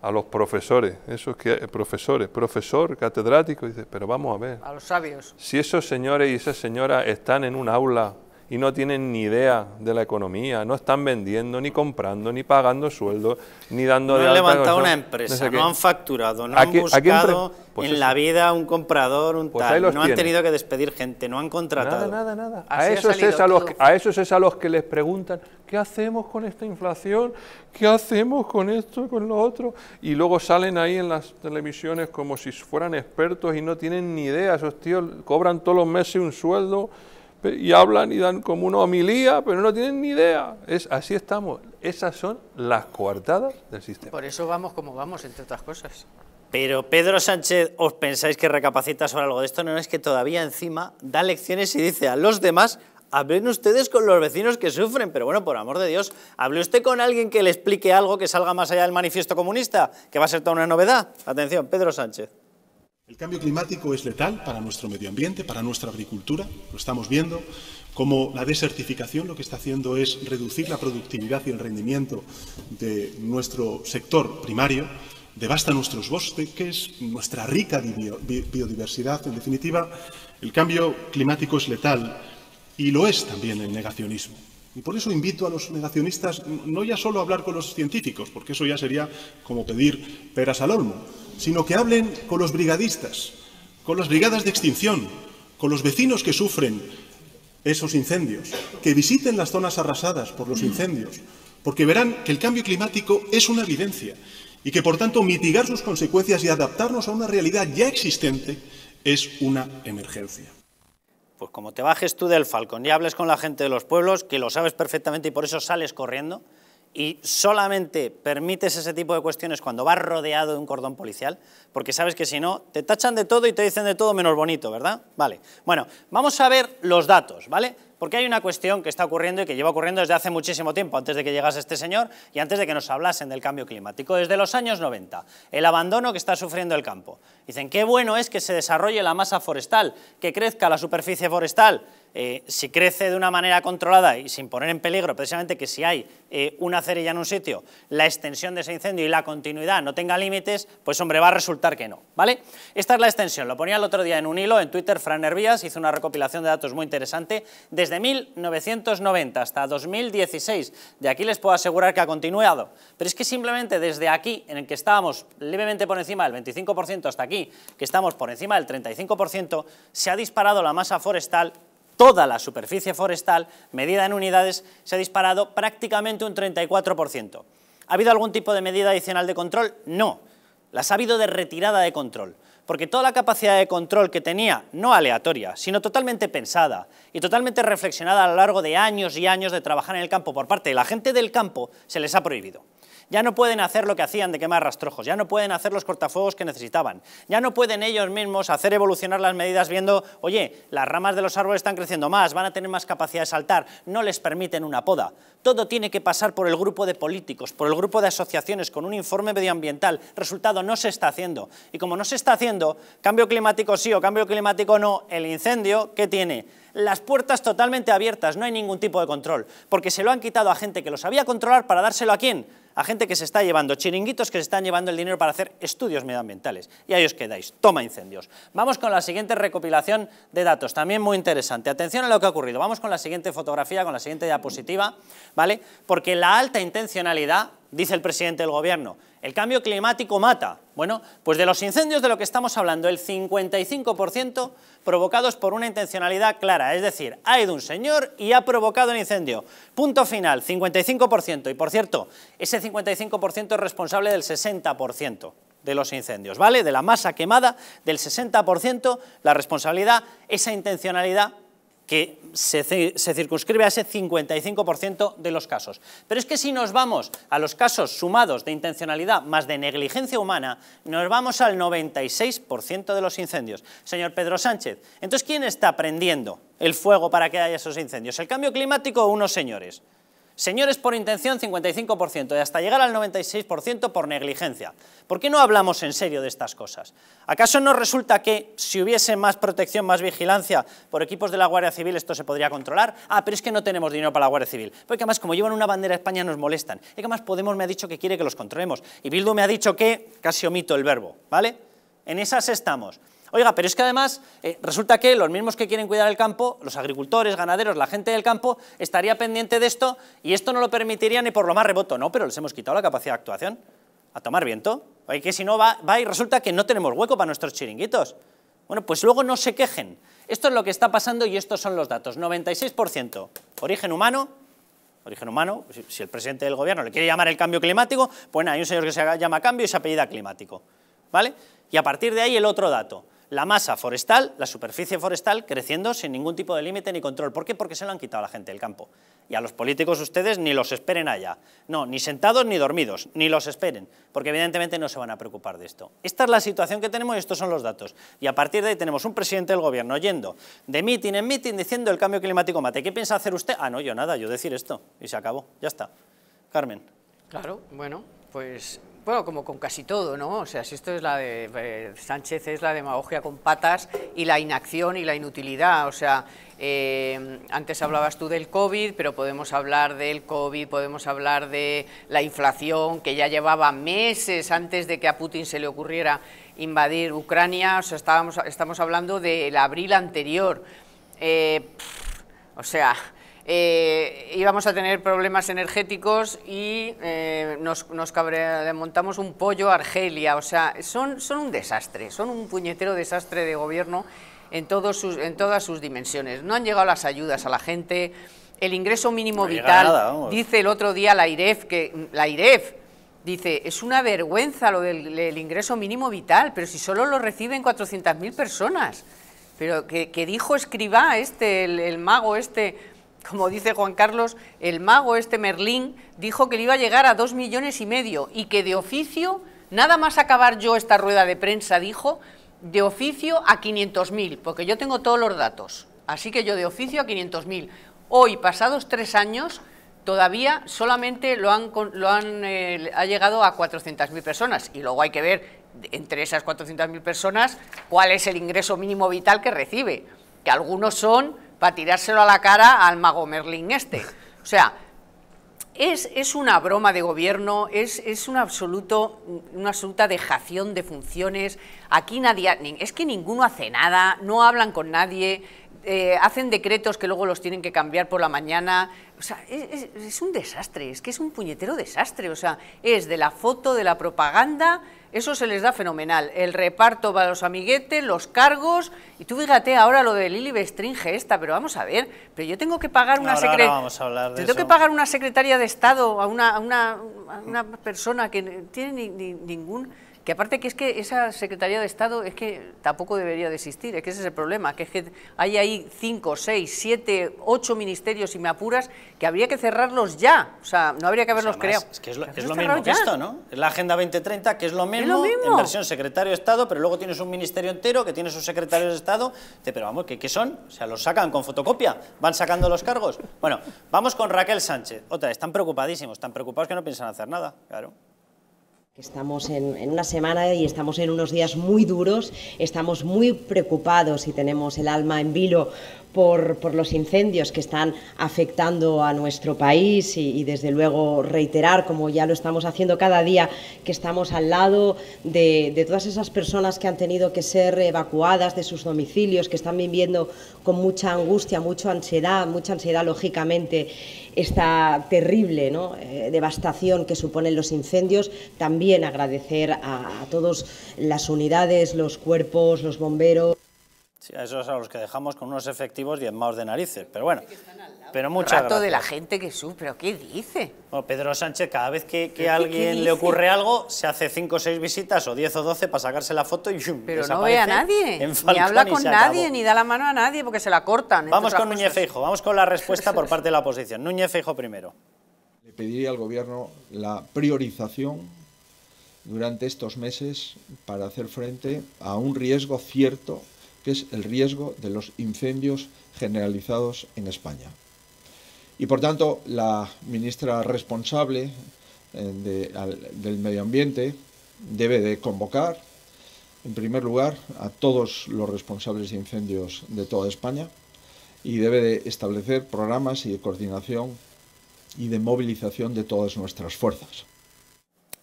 a los profesores, esos que eh, profesores, profesor, catedrático, dice, pero vamos a ver. A los sabios. Si esos señores y esas señoras están en un aula y no tienen ni idea de la economía, no están vendiendo, ni comprando, ni pagando sueldo, ni dando no han levantado una empresa, no, han facturado, no han buscado pues en la vida un comprador, un pues tal, no han tenido que despedir gente, no han contratado. Nada, nada, nada. A esos, es a, los a esos es a los que les preguntan, ¿qué hacemos con esta inflación? ¿Qué hacemos con esto, con lo otro? Y luego salen ahí en las televisiones como si fueran expertos y no tienen ni idea, esos tíos cobran todos los meses un sueldo y hablan y dan como una homilía, pero no tienen ni idea. Es, así estamos. Esas son las coartadas del sistema. Por eso vamos como vamos, entre otras cosas. Pero Pedro Sánchez, ¿os pensáis que recapacita sobre algo de esto? No, es que todavía encima da lecciones y dice a los demás, hablen ustedes con los vecinos que sufren, pero bueno, por amor de Dios, hable usted con alguien que le explique algo que salga más allá del manifiesto comunista, que va a ser toda una novedad. Atención, Pedro Sánchez. El cambio climático es letal para nuestro medio ambiente, para nuestra agricultura. Lo estamos viendo como la desertificación lo que está haciendo es reducir la productividad y el rendimiento de nuestro sector primario, devasta nuestros bosques, nuestra rica biodiversidad. En definitiva, el cambio climático es letal y lo es también el negacionismo. Y por eso invito a los negacionistas no ya solo a hablar con los científicos, porque eso ya sería como pedir peras al olmo, sino que hablen con los brigadistas, con las brigadas de extinción, con los vecinos que sufren esos incendios, que visiten las zonas arrasadas por los incendios, porque verán que el cambio climático es una evidencia y que, por tanto, mitigar sus consecuencias y adaptarnos a una realidad ya existente es una emergencia. Pues como te bajes tú del Falcón y hables con la gente de los pueblos, que lo sabes perfectamente y por eso sales corriendo, y solamente permites ese tipo de cuestiones cuando vas rodeado de un cordón policial, porque sabes que si no, te tachan de todo y te dicen de todo menos bonito, ¿verdad? Vale, bueno, vamos a ver los datos, ¿vale? Porque hay una cuestión que está ocurriendo y que lleva ocurriendo desde hace muchísimo tiempo, antes de que llegase este señor y antes de que nos hablasen del cambio climático, desde los años 90, el abandono que está sufriendo el campo. Dicen, qué bueno es que se desarrolle la masa forestal, que crezca la superficie forestal, eh, si crece de una manera controlada y sin poner en peligro precisamente que si hay eh, una cerilla en un sitio, la extensión de ese incendio y la continuidad no tenga límites, pues hombre, va a resultar que no, ¿vale? Esta es la extensión, lo ponía el otro día en un hilo, en Twitter, Fran hizo una recopilación de datos muy interesante, desde 1990 hasta 2016, de aquí les puedo asegurar que ha continuado, pero es que simplemente desde aquí, en el que estábamos levemente por encima del 25% hasta aquí, que estamos por encima del 35%, se ha disparado la masa forestal toda la superficie forestal, medida en unidades, se ha disparado prácticamente un 34%. ¿Ha habido algún tipo de medida adicional de control? No. Las ha habido de retirada de control, porque toda la capacidad de control que tenía, no aleatoria, sino totalmente pensada y totalmente reflexionada a lo largo de años y años de trabajar en el campo por parte de la gente del campo, se les ha prohibido. Ya no pueden hacer lo que hacían de quemar rastrojos, ya no pueden hacer los cortafuegos que necesitaban, ya no pueden ellos mismos hacer evolucionar las medidas viendo, oye, las ramas de los árboles están creciendo más, van a tener más capacidad de saltar, no les permiten una poda. Todo tiene que pasar por el grupo de políticos, por el grupo de asociaciones, con un informe medioambiental. Resultado, no se está haciendo. Y como no se está haciendo, cambio climático sí o cambio climático no, el incendio, ¿qué tiene? Las puertas totalmente abiertas, no hay ningún tipo de control, porque se lo han quitado a gente que lo sabía controlar para dárselo a quién? a gente que se está llevando chiringuitos, que se están llevando el dinero para hacer estudios medioambientales. Y ahí os quedáis, toma incendios. Vamos con la siguiente recopilación de datos, también muy interesante. Atención a lo que ha ocurrido, vamos con la siguiente fotografía, con la siguiente diapositiva, ¿vale? Porque la alta intencionalidad dice el presidente del gobierno. El cambio climático mata. Bueno, pues de los incendios de lo que estamos hablando, el 55% provocados por una intencionalidad clara. Es decir, ha ido un señor y ha provocado el incendio. Punto final, 55%. Y por cierto, ese 55% es responsable del 60% de los incendios, ¿vale? De la masa quemada, del 60%, la responsabilidad, esa intencionalidad que se, circunscribe a ese 55% de los casos. Pero es que si nos vamos a los casos sumados de intencionalidad más de negligencia humana, nos vamos al 96% de los incendios. Señor Pedro Sánchez, entonces ¿quién está prendiendo el fuego para que haya esos incendios? ¿El cambio climático o unos señores? Señores por intención 55% y hasta llegar al 96% por negligencia. ¿Por qué no hablamos en serio de estas cosas? ¿Acaso no resulta que si hubiese más protección, más vigilancia por equipos de la Guardia Civil esto se podría controlar? Ah, pero es que no tenemos dinero para la Guardia Civil. Porque además como llevan una bandera de España nos molestan. Y que además Podemos me ha dicho que quiere que los controlemos. Y Bildu me ha dicho que, casi omito el verbo, ¿vale? En esas estamos. Oiga, pero es que además eh, resulta que los mismos que quieren cuidar el campo, los agricultores, ganaderos, la gente del campo, estaría pendiente de esto y esto no lo permitiría ni por lo más reboto. No, pero les hemos quitado la capacidad de actuación. A tomar viento. Oye, que si no va, y resulta que no tenemos hueco para nuestros chiringuitos. Bueno, pues luego no se quejen. Esto es lo que está pasando y estos son los datos. 96% origen humano, origen humano, si, el presidente del gobierno le quiere llamar el cambio climático, pues hay un señor que se llama cambio y se apellida climático, ¿vale? Y a partir de ahí el otro dato la masa forestal, la superficie forestal, creciendo sin ningún tipo de límite ni control. ¿Por qué? Porque se lo han quitado a la gente del campo. Y a los políticos ustedes ni los esperen allá. No, ni sentados ni dormidos, ni los esperen, porque evidentemente no se van a preocupar de esto. Esta es la situación que tenemos y estos son los datos. Y a partir de ahí tenemos un presidente del gobierno yendo de meeting en mitin diciendo el cambio climático mate. ¿Qué piensa hacer usted? Ah, no, yo nada, yo decir esto. Y se acabó, ya está. Carmen. Claro, bueno, pues bueno, como con casi todo, ¿no? O sea, si esto es la de eh, Sánchez, es la demagogia con patas y la inacción y la inutilidad, o sea, eh, antes hablabas tú del COVID, pero podemos hablar del COVID, podemos hablar de la inflación, que ya llevaba meses antes de que a Putin se le ocurriera invadir Ucrania, o sea, estábamos, estamos hablando del abril anterior. Eh, o sea, eh, íbamos a tener problemas energéticos y eh, nos, montamos un pollo a Argelia, o sea, son, un desastre, son un puñetero desastre de gobierno en, todos sus, en todas sus dimensiones. No han llegado las ayudas a la gente, el ingreso mínimo vital, dice el otro día la IREF, que la IREF dice, es una vergüenza lo del ingreso mínimo vital, pero si solo lo reciben 400.000 personas. Pero que, dijo Escribá, este, el mago este, como dice Juan Carlos, el mago este Merlín dijo que le iba a llegar a dos millones y medio y que de oficio, nada más acabar yo esta rueda de prensa, dijo, de oficio a 500.000, porque yo tengo todos los datos, así que yo de oficio a 500.000. Hoy, pasados tres años, todavía solamente lo han, lo eh, ha llegado a 400.000 personas y luego hay que ver entre esas 400.000 personas cuál es el ingreso mínimo vital que recibe, que algunos son para tirárselo a la cara al mago Merlin este. O sea, es, es una broma de gobierno, es, es un absoluto, una absoluta dejación de funciones. Aquí nadie, es que ninguno hace nada, no hablan con nadie, eh, hacen decretos que luego los tienen que cambiar por la mañana. O sea, es, un desastre, es que es un puñetero desastre. O sea, es de la foto, de la propaganda, eso se les da fenomenal. El reparto para los amiguetes, los cargos. Y tú fíjate ahora lo de Lili Bestringe esta, pero vamos a ver. Pero yo tengo que pagar una secretaria. de Estado a una, persona que tiene ningún que aparte que es que esa Secretaría de Estado es que tampoco debería de existir, es que ese es el problema, que es que hay ahí cinco, seis, siete, ocho ministerios, y me apuras, que habría que cerrarlos ya, o sea, no habría que pues haberlos creado. Es que es lo, mismo que esto, ¿no? Es la Agenda 2030, que es lo mismo, en versión secretario de Estado, pero luego tienes un ministerio entero que tiene sus secretarios de Estado, pero vamos, ¿qué, qué son? O sea, los sacan con fotocopia, van sacando los cargos. Bueno, vamos con Raquel Sánchez, otra, están preocupadísimos, están preocupados que no piensan hacer nada, claro. Estamos en, una semana y estamos en unos días muy duros, estamos muy preocupados y tenemos el alma en vilo por, los incendios que están afectando a nuestro país y, desde luego reiterar, como ya lo estamos haciendo cada día, que estamos al lado de, todas esas personas que han tenido que ser evacuadas de sus domicilios, que están viviendo con mucha angustia, mucha ansiedad, mucha ansiedad lógicamente esta terrible eh, devastación que suponen los incendios. También agradecer a todas las unidades, los cuerpos, los bomberos. Sí, a esos a los que dejamos con unos efectivos diezmados de narices, pero bueno, pero muchas de la gente que sufre, pero ¿qué dice? Bueno, Pedro Sánchez, cada vez que, a alguien le ocurre algo, se hace cinco o seis visitas o 10 o 12 para sacarse la foto y Pero no ve a nadie, ni habla con nadie, ni da la mano a nadie porque se la cortan. Vamos con Núñez Feijo, vamos con la respuesta por parte de la oposición. Núñez Feijo primero. Le pediría al gobierno la priorización durante estos meses para hacer frente a un riesgo cierto que es el riesgo de los incendios generalizados en España. Y por tanto, la ministra responsable eh, del medio ambiente debe de convocar, en primer lugar, a todos los responsables de incendios de toda España y debe de establecer programas y de coordinación y de movilización de todas nuestras fuerzas.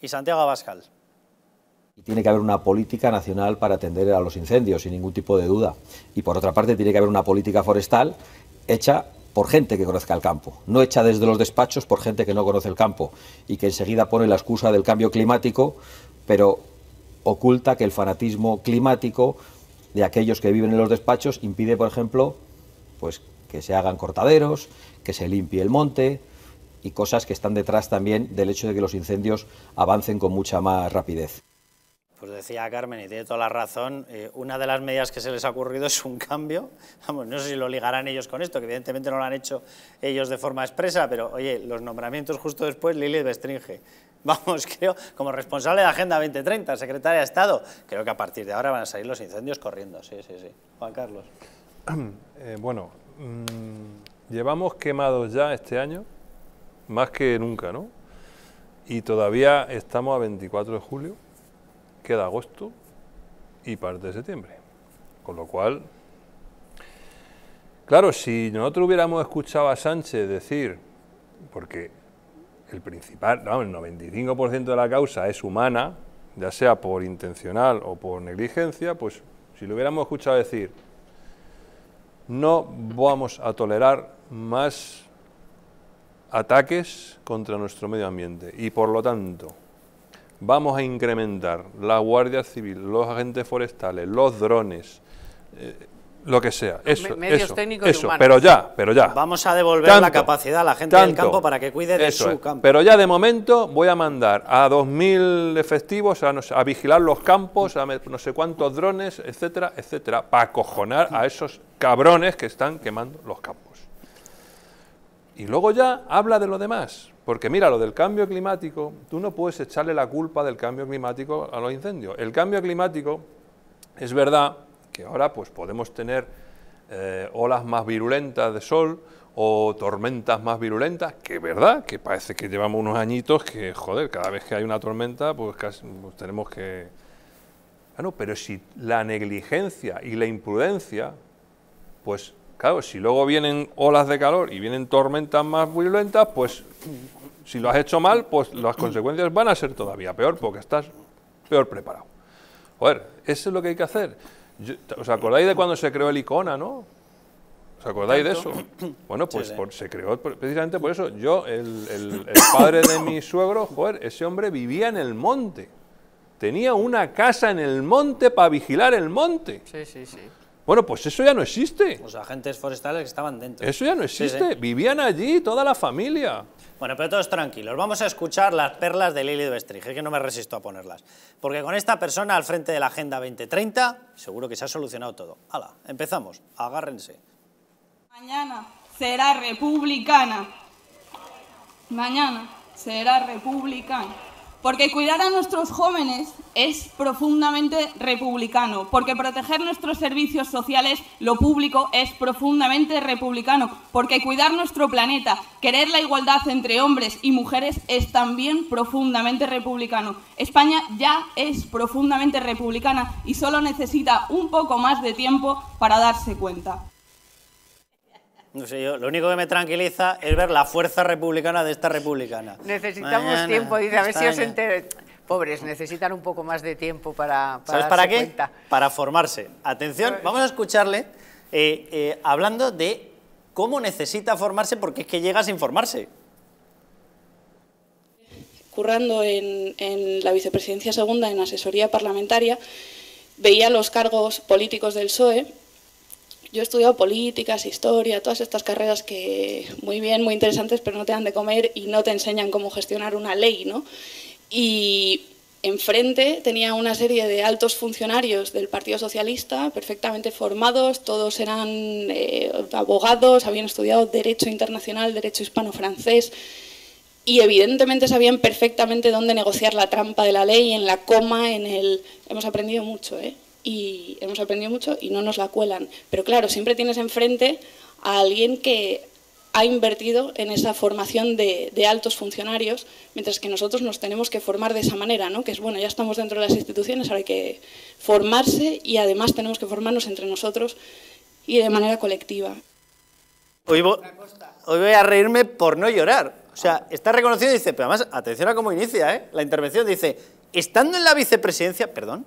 Y Santiago Abascal tiene que haber una política nacional para atender a los incendios, sin ningún tipo de duda. Y por otra parte, tiene que haber una política forestal hecha por gente que conozca el campo, no hecha desde los despachos por gente que no conoce el campo y que enseguida pone la excusa del cambio climático, pero oculta que el fanatismo climático de aquellos que viven en los despachos impide, por ejemplo, pues que se hagan cortaderos, que se limpie el monte y cosas que están detrás también del hecho de que los incendios avancen con mucha más rapidez. Pues decía Carmen, y tiene toda la razón, eh, una de las medidas que se les ha ocurrido [laughs] es un cambio. Vamos, no sé si lo ligarán ellos con esto, que evidentemente no lo han hecho ellos de forma expresa, pero oye, los nombramientos justo después, Lili Bestringe, [laughs] vamos, creo, como responsable de Agenda 2030, secretaria de Estado, creo que a partir de ahora van a salir los incendios corriendo, sí, sí, sí. Juan Carlos. [clears throat] Eh, bueno, mm, llevamos quemados ya este año, más que nunca, ¿no? Y todavía estamos a 24 de julio queda agosto y parte de septiembre. Con lo cual, claro, si nosotros hubiéramos escuchado a Sánchez decir, porque el principal, el 95% de la causa es humana, ya sea por intencional o por negligencia, pues si lo hubiéramos escuchado decir, no vamos a tolerar más ataques contra nuestro medio ambiente y por lo tanto vamos a incrementar la Guardia Civil, los agentes forestales, los drones, eh, lo que sea. Eso, medios técnicos humanos. pero ya, pero ya. Vamos a devolver la capacidad a la gente del campo para que cuide de su campo. Pero ya de momento voy a mandar a 2.000 efectivos a, a, vigilar los campos, a no sé cuántos drones, etcétera, etcétera, para acojonar a esos cabrones que están quemando los campos. Y luego ya habla de lo demás. Porque mira, lo del cambio climático, tú no puedes echarle la culpa del cambio climático a los incendios. El cambio climático es verdad que ahora pues podemos tener eh, olas más virulentas de sol o tormentas más virulentas, que es verdad, que parece que llevamos unos añitos que, joder, cada vez que hay una tormenta, pues, pues tenemos que... Ah, no, pero si la negligencia y la imprudencia, pues Claro, si luego vienen olas de calor y vienen tormentas más violentas, pues si lo has hecho mal, pues las consecuencias van a ser todavía peor porque estás peor preparado. Joder, eso es lo que hay que hacer. ¿Os acordáis de cuando se creó el Icona, no? ¿Os acordáis de eso? Bueno, pues se creó precisamente por eso. Yo, el, el padre de mi suegro, joder, ese hombre vivía en el monte. Tenía una casa en el monte para vigilar el monte. Sí, sí, sí. Bueno, pues eso ya no existe. Los pues agentes forestales que estaban dentro. Eso ya no existe. Vivían allí toda la familia. Bueno, pero todos tranquilos. Vamos a escuchar las perlas de Lili Es que no me resisto a ponerlas. Porque con esta persona al frente de la Agenda 2030, seguro que se ha solucionado todo. Hala, empezamos. Agárrense. Mañana será republicana. Mañana será republicana. Porque cuidar a nuestros jóvenes es profundamente republicano, porque proteger nuestros servicios sociales, lo público, es profundamente republicano, porque cuidar nuestro planeta, querer la igualdad entre hombres y mujeres es también profundamente republicano. España ya es profundamente republicana y solo necesita un poco más de tiempo para darse cuenta lo único que me tranquiliza es ver la fuerza republicana de esta republicana. Necesitamos tiempo, dice, a ver si os enteréis. Pobres, necesitan un poco más de tiempo para, para ¿Sabes para qué? Para formarse. Atención, vamos a escucharle eh, eh, hablando de cómo necesita formarse porque es que llega sin formarse. Currando en, en la vicepresidencia segunda en asesoría parlamentaria, veía los cargos políticos del PSOE yo he estudiado políticas, historia, todas estas carreras que muy bien, muy interesantes, pero no te dan de comer y no te enseñan cómo gestionar una ley, ¿no? Y enfrente tenía una serie de altos funcionarios del Partido Socialista, perfectamente formados, todos eran eh, abogados, habían estudiado Derecho Internacional, Derecho Hispano-Francés, y evidentemente sabían perfectamente dónde negociar la trampa de la ley, en la coma, en el... Hemos aprendido mucho, ¿eh? y hemos aprendido mucho y no nos la cuelan. Pero claro, siempre tienes enfrente a alguien que ha invertido en esa formación de, altos funcionarios, mientras que nosotros nos tenemos que formar de esa manera, ¿no? que es bueno, ya estamos dentro de las instituciones, ahora hay que formarse y además tenemos que formarnos entre nosotros y de manera colectiva. Hoy, voy, a reírme por no llorar. O sea, está reconocido y dice, pero además, atención a cómo inicia ¿eh? la intervención, dice, estando en la vicepresidencia, perdón,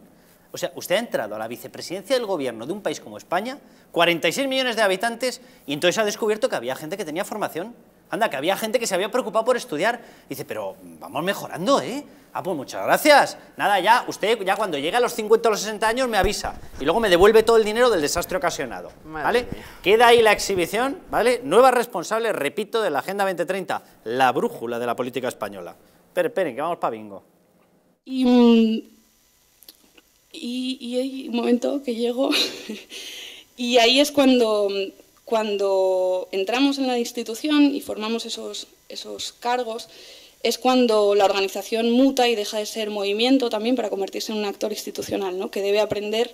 usted ha entrado a la vicepresidencia del gobierno de un país como España, 46 millones de habitantes, y entonces ha descubierto que había gente que tenía formación. Anda, que había gente que se había preocupado por estudiar. dice, pero vamos mejorando, ¿eh? Ah, pues muchas gracias. Nada, ya, usted ya cuando llega a los 50 o los 60 años me avisa. Y luego me devuelve todo el dinero del desastre ocasionado. ¿Vale? Queda ahí la exhibición, ¿vale? Nueva responsable, repito, de la Agenda 2030. La brújula de la política española. Pero esperen, que vamos para bingo. Y mm, y, hay un momento que llego [laughs] y ahí es cuando, cuando entramos en la institución y formamos esos, esos cargos, es cuando la organización muta y deja de ser movimiento también para convertirse en un actor institucional, que debe aprender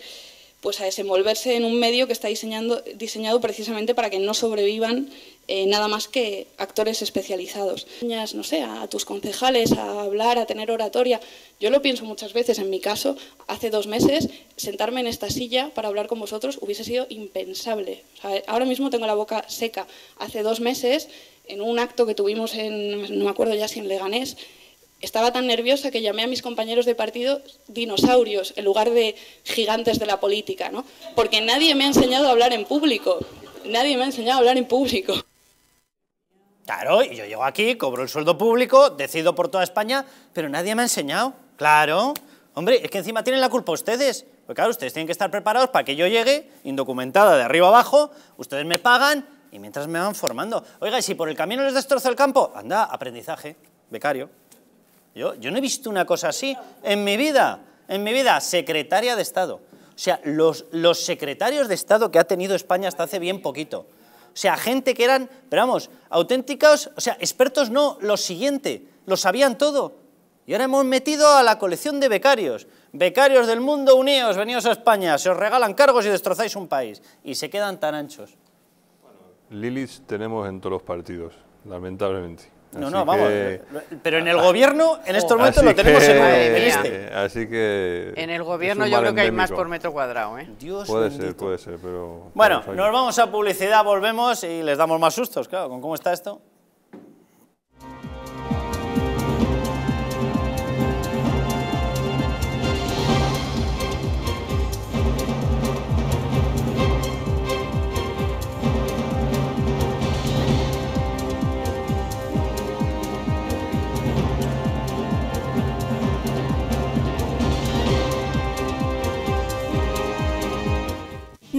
pues a desenvolverse en un medio que está diseñando, diseñado precisamente para que no sobrevivan eh, nada más que actores especializados. No sé, a tus concejales, a hablar, a tener oratoria. Yo lo pienso muchas veces, en mi caso, hace dos meses, sentarme en esta silla para hablar con vosotros hubiese sido impensable. ahora mismo tengo la boca seca. Hace dos meses, en un acto que tuvimos en, no me acuerdo ya si en Leganés, estaba tan nerviosa que llamé a mis compañeros de partido dinosaurios en lugar de gigantes de la política, ¿no? Porque nadie me ha enseñado a hablar en público. Nadie me ha enseñado a hablar en público. Claro, y yo llego aquí, cobro el sueldo público, decido por toda España, pero nadie me ha enseñado. Claro. Hombre, es que encima tienen la culpa ustedes. Porque claro, ustedes tienen que estar preparados para que yo llegue, indocumentada de arriba abajo, ustedes me pagan y mientras me van formando. Oiga, y si por el camino les destrozo el campo, anda, aprendizaje, becario. Yo, no he visto una cosa así en mi vida, en mi vida, secretaria de Estado. O sea, los, secretarios de Estado que ha tenido España hasta hace bien poquito. O sea, gente que eran, pero vamos, auténticos, o sea, expertos no, lo siguiente, lo sabían todo. Y ahora hemos metido a la colección de becarios. Becarios del mundo, unidos venidos a España, se os regalan cargos y destrozáis un país. Y se quedan tan anchos. Lilith tenemos en todos los partidos, lamentablemente. No, no, vamos. Pero en el gobierno, en estos oh. momentos, lo tenemos en, en, este. Así que. En el gobierno, yo creo que hay más por metro cuadrado, ¿eh? Dios puede ser, puede ser, pero. Bueno, nos vamos a publicidad, volvemos y les damos más sustos, claro, con cómo está esto.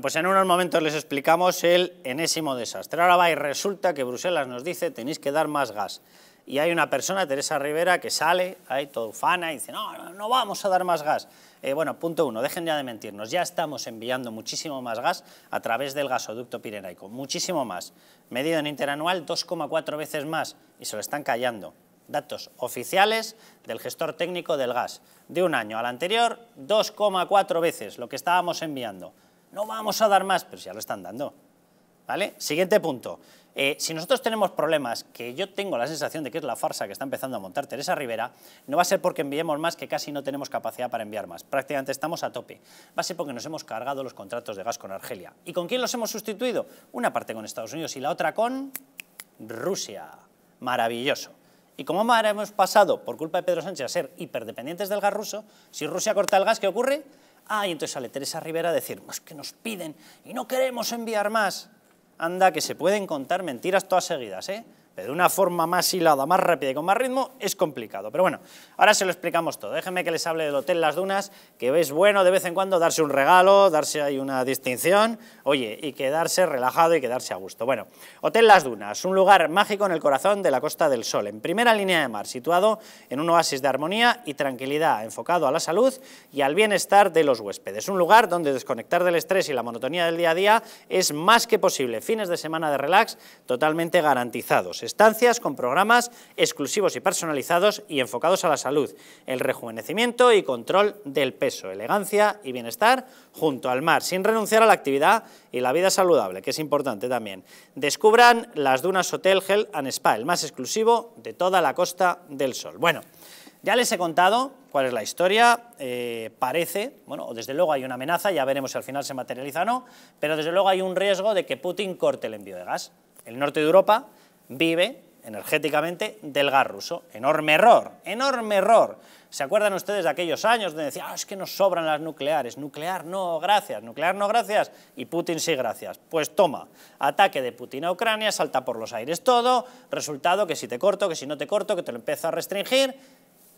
pues en unos momentos les explicamos el enésimo desastre. Ahora va y resulta que Bruselas nos dice tenéis que dar más gas. Y hay una persona, Teresa Rivera, que sale, ahí todo ufana, y dice, no, no vamos a dar más gas. Eh, bueno, punto uno, dejen ya de mentirnos. Ya estamos enviando muchísimo más gas a través del gasoducto pirenaico, muchísimo más. Medido en interanual, 2,4 veces más, y se lo están callando. Datos oficiales del gestor técnico del gas. De un año al anterior, 2,4 veces lo que estábamos enviando. No vamos a dar más, pero ya lo están dando. ¿Vale? Siguiente punto. Eh, si nosotros tenemos problemas, que yo tengo la sensación de que es la farsa que está empezando a montar Teresa Rivera, no va a ser porque enviemos más, que casi no tenemos capacidad para enviar más. Prácticamente estamos a tope. Va a ser porque nos hemos cargado los contratos de gas con Argelia. ¿Y con quién los hemos sustituido? Una parte con Estados Unidos y la otra con Rusia. Maravilloso. Y como hemos pasado, por culpa de Pedro Sánchez, a ser hiperdependientes del gas ruso, si Rusia corta el gas, ¿qué ocurre? Ah, y entonces sale Teresa Rivera a decir, pues que nos piden y no queremos enviar más. Anda, que se pueden contar mentiras todas seguidas, ¿eh? de una forma más hilada, más rápida y con más ritmo, es complicado. Pero bueno, ahora se lo explicamos todo. Déjenme que les hable del Hotel Las Dunas, que es bueno de vez en cuando darse un regalo, darse ahí una distinción, oye, y quedarse relajado y quedarse a gusto. Bueno, Hotel Las Dunas, un lugar mágico en el corazón de la Costa del Sol, en primera línea de mar, situado en un oasis de armonía y tranquilidad, enfocado a la salud y al bienestar de los huéspedes. Un lugar donde desconectar del estrés y la monotonía del día a día es más que posible. Fines de semana de relax totalmente garantizados estancias con programas exclusivos y personalizados y enfocados a la salud, el rejuvenecimiento y control del peso, elegancia y bienestar junto al mar, sin renunciar a la actividad y la vida saludable, que es importante también. Descubran las dunas Hotel Hell and Spa, el más exclusivo de toda la Costa del Sol. Bueno, ya les he contado cuál es la historia, eh, parece, bueno, desde luego hay una amenaza, ya veremos si al final se materializa o no, pero desde luego hay un riesgo de que Putin corte el envío de gas. El norte de Europa vive energéticamente del gas ruso. Enorme error, enorme error. ¿Se acuerdan ustedes de aquellos años donde decía, ah, es que nos sobran las nucleares? Nuclear no, gracias, nuclear no, gracias, y Putin sí, gracias. Pues toma, ataque de Putin a Ucrania, salta por los aires todo, resultado que si te corto, que si no te corto, que te lo empiezo a restringir,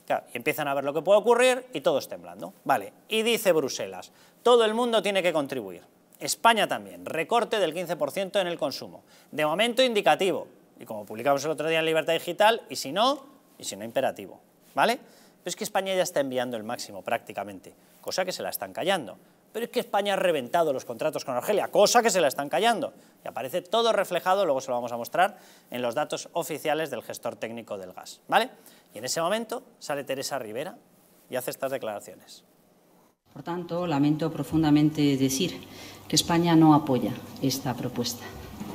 y empiezan a ver lo que puede ocurrir y todo temblando. Vale, y dice Bruselas, todo el mundo tiene que contribuir. España también, recorte del 15% en el consumo. De momento indicativo, y como publicamos el otro día en Libertad Digital, y si no, y si no, imperativo. ¿Vale? Pero es que España ya está enviando el máximo prácticamente, cosa que se la están callando. Pero es que España ha reventado los contratos con Argelia, cosa que se la están callando. Y aparece todo reflejado, luego se lo vamos a mostrar, en los datos oficiales del gestor técnico del gas. ¿Vale? Y en ese momento sale Teresa Rivera y hace estas declaraciones. Por tanto, lamento profundamente decir que España no apoya esta propuesta.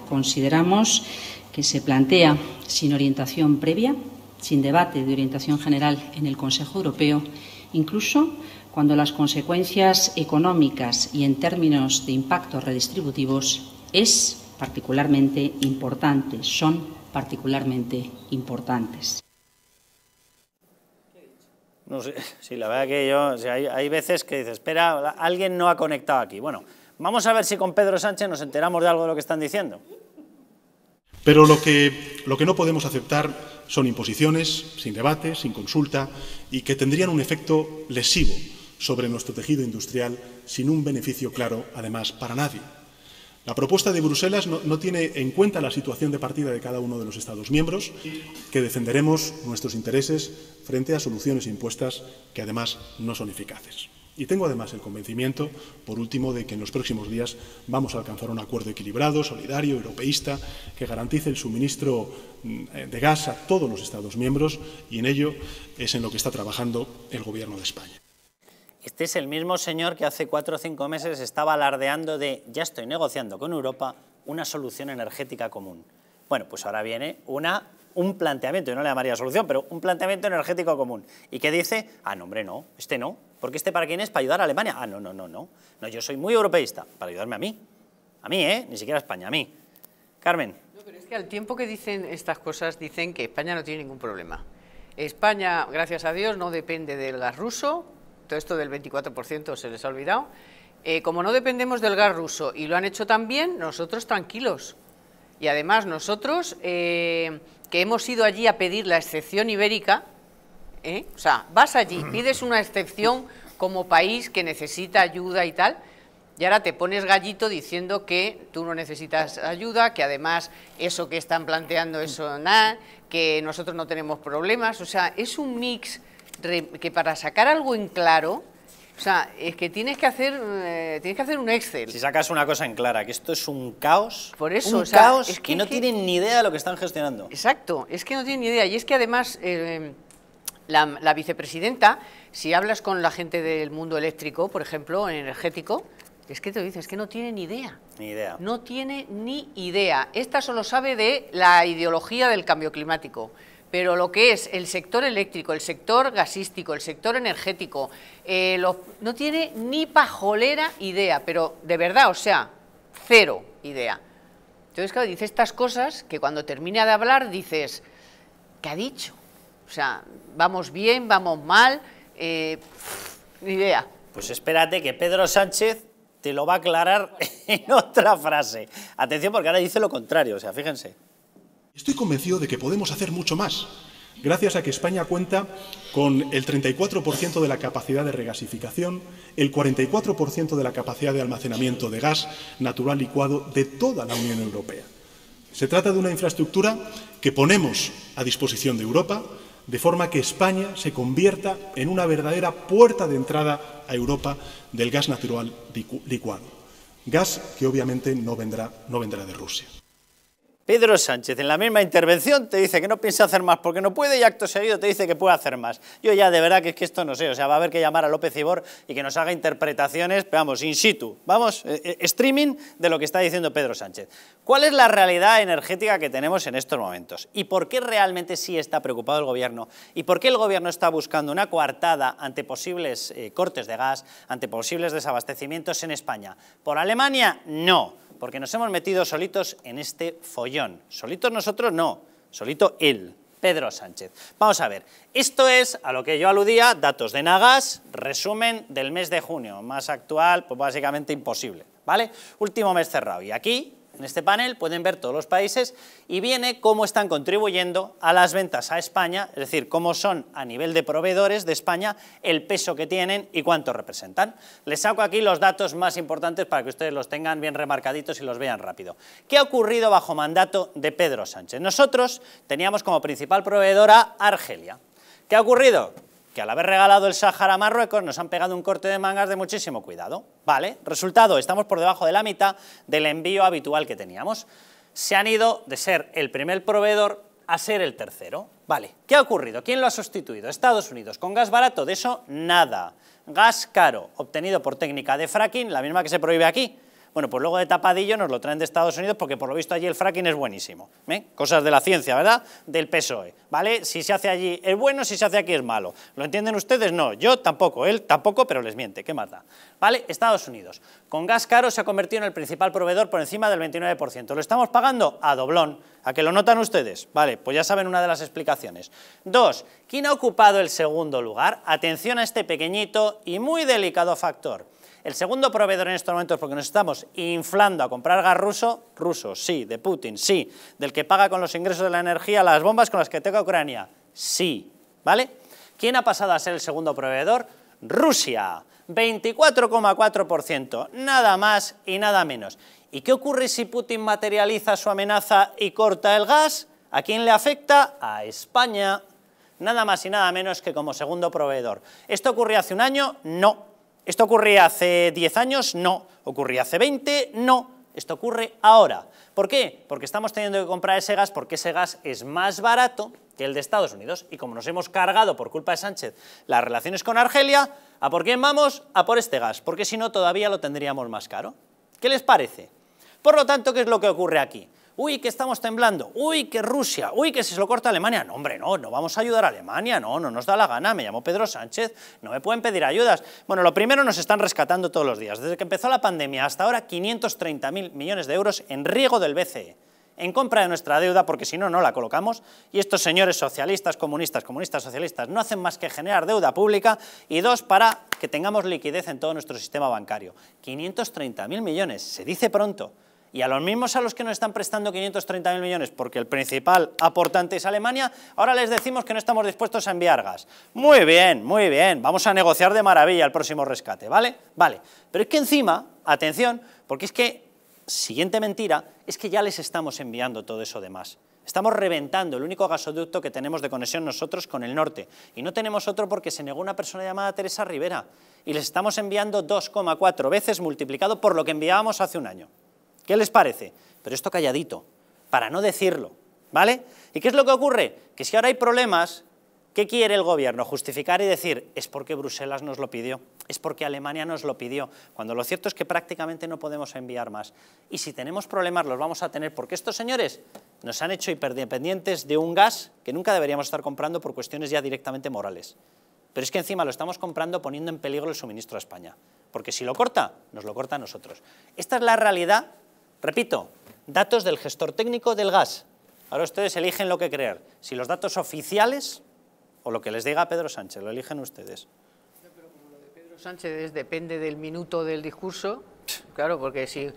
Consideramos que se plantea sin orientación previa, sin debate de orientación general en el Consejo Europeo, incluso cuando las consecuencias económicas y en términos de impactos redistributivos es particularmente importante, son particularmente importantes. No sé, sí, la verdad que hay, veces que dices, espera, alguien no ha conectado aquí. Bueno, Vamos a ver si con Pedro Sánchez nos enteramos de algo de lo que están diciendo. Pero lo que, no podemos aceptar son imposiciones, sin debate, sin consulta, y que tendrían un efecto lesivo sobre nuestro tejido industrial sin un beneficio claro, además, para nadie. La propuesta de Bruselas no, tiene en cuenta la situación de partida de cada uno de los Estados miembros, que defenderemos nuestros intereses frente a soluciones impuestas que además no son eficaces. Y tengo además el convencimiento, por último, de que en los próximos días vamos a alcanzar un acuerdo equilibrado, solidario, europeísta, que garantice el suministro mm, de gas a todos los Estados miembros y en ello es en lo que está trabajando el Gobierno de España. Este es el mismo señor que hace cuatro o cinco meses estaba alardeando de ya estoy negociando con Europa una solución energética común. Bueno, pues ahora viene un planteamiento, yo no le llamaría solución, pero un planteamiento energético común. ¿Y qué dice? Ah, no, hombre, no, este no, porque este para quién es, para ayudar a Alemania. Ah, no, no, no, no. No, yo soy muy europeísta, para ayudarme a mí. A mí, ¿eh? Ni siquiera a España, a mí. Carmen. No, pero es que al tiempo que dicen estas cosas, dicen que España no tiene ningún problema. España, gracias a Dios, no depende del gas ruso. Todo esto del 24% se les ha olvidado. Eh, como no dependemos del gas ruso y lo han hecho tan bien, nosotros tranquilos. Y además nosotros, eh, que hemos ido allí a pedir la excepción ibérica, ¿eh? O sea, vas allí, [clears throat] pides una excepción como país que necesita ayuda y tal, y ahora te pones gallito diciendo que tú no necesitas ayuda, que además eso que están planteando eso mm. nada, que nosotros no tenemos problemas. O sea, es un mix que para sacar algo en claro, o sea, es que tienes que hacer, eh, tienes que hacer un Excel. Si sacas una cosa en clara, que esto es un caos, por eso, un caos es que, no tienen ni idea de lo que están gestionando. Exacto, es que no tienen ni idea. Y es que además eh, la, vicepresidenta, si hablas con la gente del mundo eléctrico, por ejemplo, energético, es que te dices que no tiene ni idea. Ni idea. No tiene ni idea. Esta solo sabe de la ideología del cambio climático. Pero lo que es el sector eléctrico, el sector gasístico, el sector energético, eh, no tiene ni pajolera idea, pero de verdad, o sea, cero idea. Entonces, claro, dice estas cosas que cuando termina de hablar dices, ¿qué ha dicho? O sea, vamos bien, vamos mal, eh, ni idea. Pues espérate que Pedro Sánchez te lo va a aclarar [laughs] en otra frase. Atención porque ahora dice lo contrario, o sea, fíjense. Estoy convencido de que podemos hacer mucho más, gracias a que España cuenta con el 34% de la capacidad de regasificación, el 44% de la capacidad de almacenamiento de gas natural licuado de toda la Unión Europea. Se trata de una infraestructura que ponemos a disposición de Europa, de forma que España se convierta en una verdadera puerta de entrada a Europa del gas natural licuado, gas que obviamente no vendrá, no vendrá de Rusia. Pedro Sánchez en la misma intervención te dice que no piensa hacer más porque no puede y acto seguido te dice que puede hacer más. Yo ya de verdad que es que esto no sé, o sea, va a haber que llamar a López Ibor y que nos haga interpretaciones, vamos, in situ, vamos, eh, eh, streaming de lo que está diciendo Pedro Sánchez. ¿Cuál es la realidad energética que tenemos en estos momentos? ¿Y por qué realmente sí está preocupado el gobierno? ¿Y por qué el gobierno está buscando una coartada ante posibles eh, cortes de gas, ante posibles desabastecimientos en España? ¿Por Alemania? No porque nos hemos metido solitos en este follón. Solitos nosotros no, solito él, Pedro Sánchez. Vamos a ver, esto es a lo que yo aludía, datos de Nagas, resumen del mes de junio, más actual, pues básicamente imposible, ¿vale? Último mes cerrado, y aquí en este panel pueden ver todos los países y viene cómo están contribuyendo a las ventas a España, es decir, cómo son a nivel de proveedores de España el peso que tienen y cuánto representan. Les saco aquí los datos más importantes para que ustedes los tengan bien remarcaditos y los vean rápido. ¿Qué ha ocurrido bajo mandato de Pedro Sánchez? Nosotros teníamos como principal proveedora Argelia. ¿Qué ha ocurrido? que al haber regalado el Sahara a Marruecos nos han pegado un corte de mangas de muchísimo cuidado. Vale, resultado, estamos por debajo de la mitad del envío habitual que teníamos. Se han ido de ser el primer proveedor a ser el tercero. Vale, ¿qué ha ocurrido? ¿Quién lo ha sustituido? Estados Unidos. ¿Con gas barato? De eso, nada. Gas caro, obtenido por técnica de fracking, la misma que se prohíbe aquí. Bueno, pues luego de tapadillo nos lo traen de Estados Unidos porque por lo visto allí el fracking es buenísimo. ¿eh? Cosas de la ciencia, ¿verdad? Del PSOE, ¿vale? Si se hace allí es bueno, si se hace aquí es malo. ¿Lo entienden ustedes? No, yo tampoco, él tampoco, pero les miente, ¿qué mata? ¿Vale? Estados Unidos, con gas caro se ha convertido en el principal proveedor por encima del 29%. Lo estamos pagando a doblón, ¿a que lo notan ustedes? Vale, pues ya saben una de las explicaciones. Dos, ¿quién ha ocupado el segundo lugar? Atención a este pequeñito y muy delicado factor el segundo proveedor en estos momentos, porque nos estamos inflando a comprar gas ruso, ruso, sí, de Putin, sí, del que paga con los ingresos de la energía las bombas con las que toca Ucrania, sí, ¿vale? ¿Quién ha pasado a ser el segundo proveedor? Rusia, 24,4%, nada más y nada menos. ¿Y qué ocurre si Putin materializa su amenaza y corta el gas? ¿A quién le afecta? A España. Nada más y nada menos que como segundo proveedor. ¿Esto ocurrió hace un año? No. ¿Esto ocurría hace 10 años? No. ¿Ocurría hace 20? No. Esto ocurre ahora. ¿Por qué? Porque estamos teniendo que comprar ese gas porque ese gas es más barato que el de Estados Unidos. Y como nos hemos cargado por culpa de Sánchez las relaciones con Argelia, ¿a por quién vamos? A por este gas, porque si no todavía lo tendríamos más caro. ¿Qué les parece? Por lo tanto, ¿qué es lo que ocurre aquí? uy, que estamos temblando, uy, que Rusia, uy, que se lo corta Alemania. No, hombre, no, no vamos a ayudar a Alemania, no, no nos da la gana, me llamo Pedro Sánchez, no me pueden pedir ayudas. Bueno, lo primero nos están rescatando todos los días. Desde que empezó la pandemia hasta ahora, 530.000 millones de euros en riego del BCE en compra de nuestra deuda, porque si no, no la colocamos, y estos señores socialistas, comunistas, comunistas, socialistas, no hacen más que generar deuda pública, y dos, para que tengamos liquidez en todo nuestro sistema bancario. 530.000 millones, se dice pronto, y a los mismos a los que nos están prestando 530.000 millones porque el principal aportante es Alemania, ahora les decimos que no estamos dispuestos a enviar gas. Muy bien, muy bien, vamos a negociar de maravilla el próximo rescate, ¿vale? Vale, pero es que encima, atención, porque es que, siguiente mentira, es que ya les estamos enviando todo eso de más. Estamos reventando el único gasoducto que tenemos de conexión nosotros con el norte. Y no tenemos otro porque se negó una persona llamada Teresa Rivera. Y les estamos enviando 2,4 veces multiplicado por lo que enviábamos hace un año. ¿Qué les parece? Pero esto calladito, para no decirlo, ¿vale? ¿Y qué es lo que ocurre? Que si ahora hay problemas, ¿qué quiere el gobierno? Justificar y decir, es porque Bruselas nos lo pidió, es porque Alemania nos lo pidió, cuando lo cierto es que prácticamente no podemos enviar más. Y si tenemos problemas los vamos a tener, porque estos señores nos han hecho hiperdependientes de un gas que nunca deberíamos estar comprando por cuestiones ya directamente morales. Pero es que encima lo estamos comprando poniendo en peligro el suministro a España, porque si lo corta, nos lo corta a nosotros. Esta es la realidad Repito, datos del gestor técnico del gas. Ahora ustedes eligen lo que creer. Si los datos oficiales o lo que les diga Pedro Sánchez, lo eligen ustedes. pero como lo de Pedro Sánchez depende del minuto del discurso, claro, porque si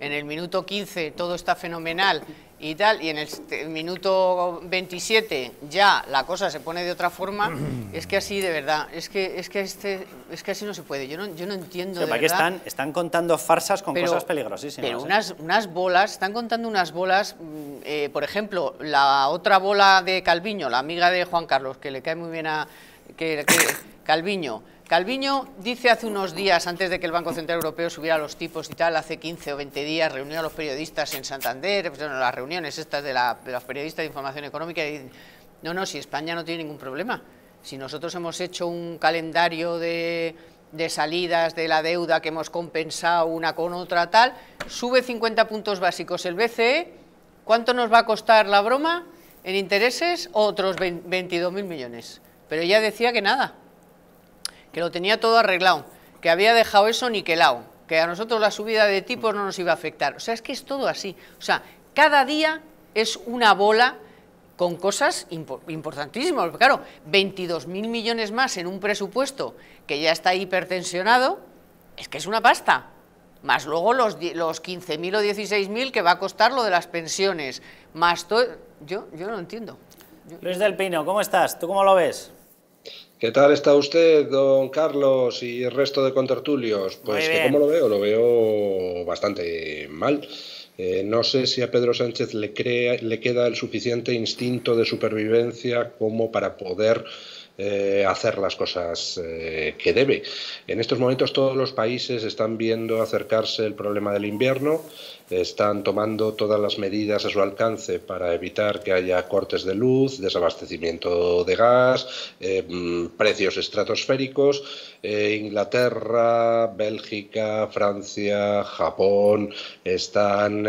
en el minuto 15 todo está fenomenal y tal, y en el, minuto 27 ya la cosa se pone de otra forma, es que así de verdad, es que, es que, este, es que así no se puede, yo no, yo no entiendo de verdad, que están, están contando farsas con cosas peligrosísimas. Pero ¿eh? unas, unas bolas, están contando unas bolas, mm, eh, por ejemplo, la otra bola de Calviño, la amiga de Juan Carlos, que le cae muy bien a... [coughs] Calviño Calviño dice hace unos días, antes de que el Banco Central Europeo subiera los tipos y tal, hace 15 o 20 días, reunió a los periodistas en Santander, pues, las reuniones estas de, los periodistas de información económica, y no, no, si España no tiene ningún problema, si nosotros hemos hecho un calendario de, salidas de la deuda que hemos compensado una con otra, tal, sube 50 puntos básicos el BCE, ¿cuánto nos va a costar la broma? En intereses, otros 22.000 millones. Pero ya decía que nada, que lo tenía todo arreglado, que había dejado eso niquelado, que a nosotros la subida de tipos no nos iba a afectar. O sea, es que es todo así. O sea, cada día es una bola con cosas importantísimas. Claro, 22.000 millones más en un presupuesto que ya está hipertensionado, es que es una pasta. Más luego los, los 15.000 o 16.000 que va a costar lo de las pensiones. Más todo... Yo, yo no entiendo. Luis del Pino, ¿cómo estás? ¿Tú cómo lo ves? ¿Qué tal está usted, don Carlos y el resto de contertulios? Pues que como lo veo, lo veo bastante mal. Eh, no sé si a Pedro Sánchez le, le queda el suficiente instinto de supervivencia como para poder eh, hacer las cosas eh, que debe. En estos momentos todos los países están viendo acercarse el problema del invierno, están tomando todas las medidas a su alcance para evitar que haya cortes de luz, desabastecimiento de gas, eh, mm, precios estratosféricos. Inglaterra, Bélgica, Francia, Japón están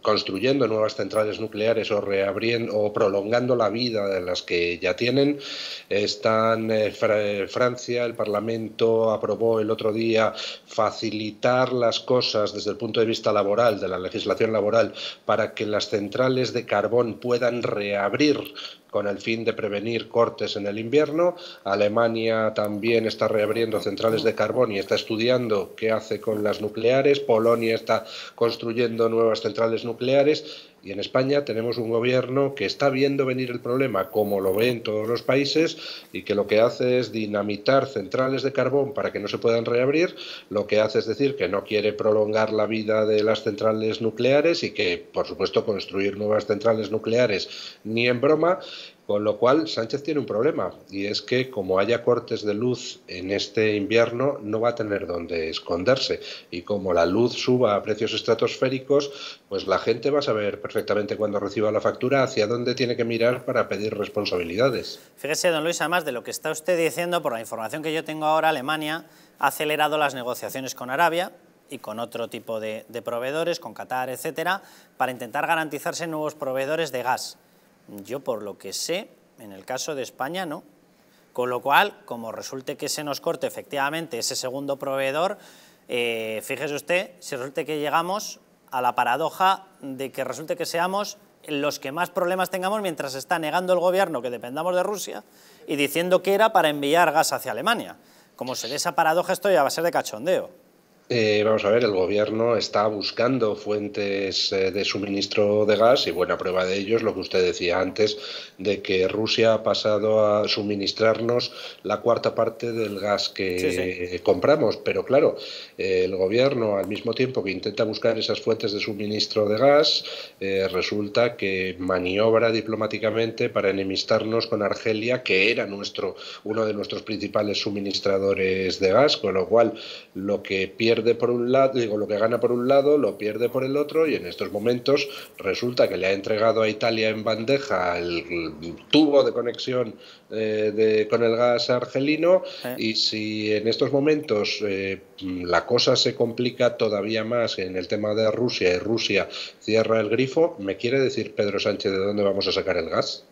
construyendo nuevas centrales nucleares o, reabriendo, o prolongando la vida de las que ya tienen. Están eh, eh, Francia, el Parlamento aprobó el otro día facilitar las cosas desde el punto de vista laboral, de la legislación laboral, para que las centrales de carbón puedan reabrir con el fin de prevenir cortes en el invierno. Alemania también está reabriendo centrales de carbón y está estudiando qué hace con las nucleares. Polonia está construyendo nuevas centrales nucleares y en España tenemos un gobierno que está viendo venir el problema, como lo ve en todos los países, y que lo que hace es dinamitar centrales de carbón para que no se puedan reabrir. Lo que hace es decir que no quiere prolongar la vida de las centrales nucleares y que, por supuesto, construir nuevas centrales nucleares ni en broma. Con lo cual, Sánchez tiene un problema y es que como haya cortes de luz en este invierno, no va a tener dónde esconderse. Y como la luz suba a precios estratosféricos, pues la gente va a saber perfectamente cuando reciba la factura hacia dónde tiene que mirar para pedir responsabilidades. Fíjese, don Luis, además de lo que está usted diciendo, por la información que yo tengo ahora, Alemania ha acelerado las negociaciones con Arabia, y con otro tipo de, de, proveedores, con Qatar, etcétera, para intentar garantizarse nuevos proveedores de gas. Yo por lo que sé, en el caso de España no. Con lo cual, como resulte que se nos corte efectivamente ese segundo proveedor, eh, fíjese usted, si resulte que llegamos a la paradoja de que resulte que seamos los que más problemas tengamos mientras está negando el gobierno que dependamos de Rusia y diciendo que era para enviar gas hacia Alemania. Como se dé esa paradoja, esto ya va a ser de cachondeo. Eh, vamos a ver, el gobierno está buscando fuentes eh, de suministro de gas y buena prueba de ello es lo que usted decía antes, de que Rusia ha pasado a suministrarnos la cuarta parte del gas que compramos. Pero claro, eh, el gobierno al mismo tiempo que intenta buscar esas fuentes de suministro de gas, resulta que maniobra diplomáticamente para enemistarnos con Argelia, que era nuestro, uno de nuestros principales suministradores de gas, con lo cual lo que pierde por un lado, digo, lo que gana por un lado, lo pierde por el otro y en estos momentos resulta que le ha entregado a Italia en bandeja el tubo de conexión eh, de, con el gas argelino y si en estos momentos eh, la cosa se complica todavía más en el tema de Rusia y Rusia cierra el grifo, ¿me quiere decir Pedro Sánchez de dónde vamos a sacar el gas?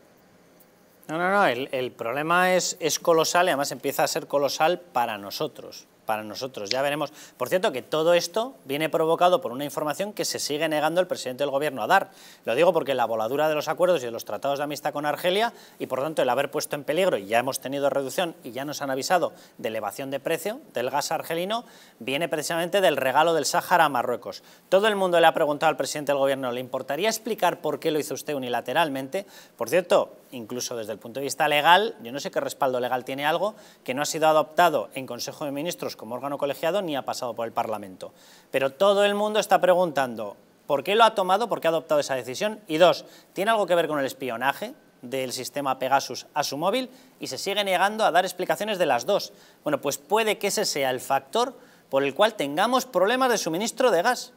No, no, no, el, el problema es, es colosal y además empieza a ser colosal para nosotros para nosotros. Ya veremos. Por cierto, que todo esto viene provocado por una información que se sigue negando el presidente del gobierno a dar. Lo digo porque la voladura de los acuerdos y de los tratados de amistad con Argelia y por tanto el haber puesto en peligro, y ya hemos tenido reducción y ya nos han avisado de elevación de precio del gas argelino, viene precisamente del regalo del Sáhara a Marruecos. Todo el mundo le ha preguntado al presidente del gobierno, ¿le importaría explicar por qué lo hizo usted unilateralmente? Por cierto, incluso desde el punto de vista legal, yo no sé qué respaldo legal tiene algo que no ha sido adoptado en Consejo de Ministros como órgano colegiado ni ha pasado por el Parlamento. Pero todo el mundo está preguntando por qué lo ha tomado, por qué ha adoptado esa decisión y dos, ¿tiene algo que ver con el espionaje? del sistema Pegasus a su móvil y se sigue negando a dar explicaciones de las dos. Bueno, pues puede que ese sea el factor por el cual tengamos problemas de suministro de gas.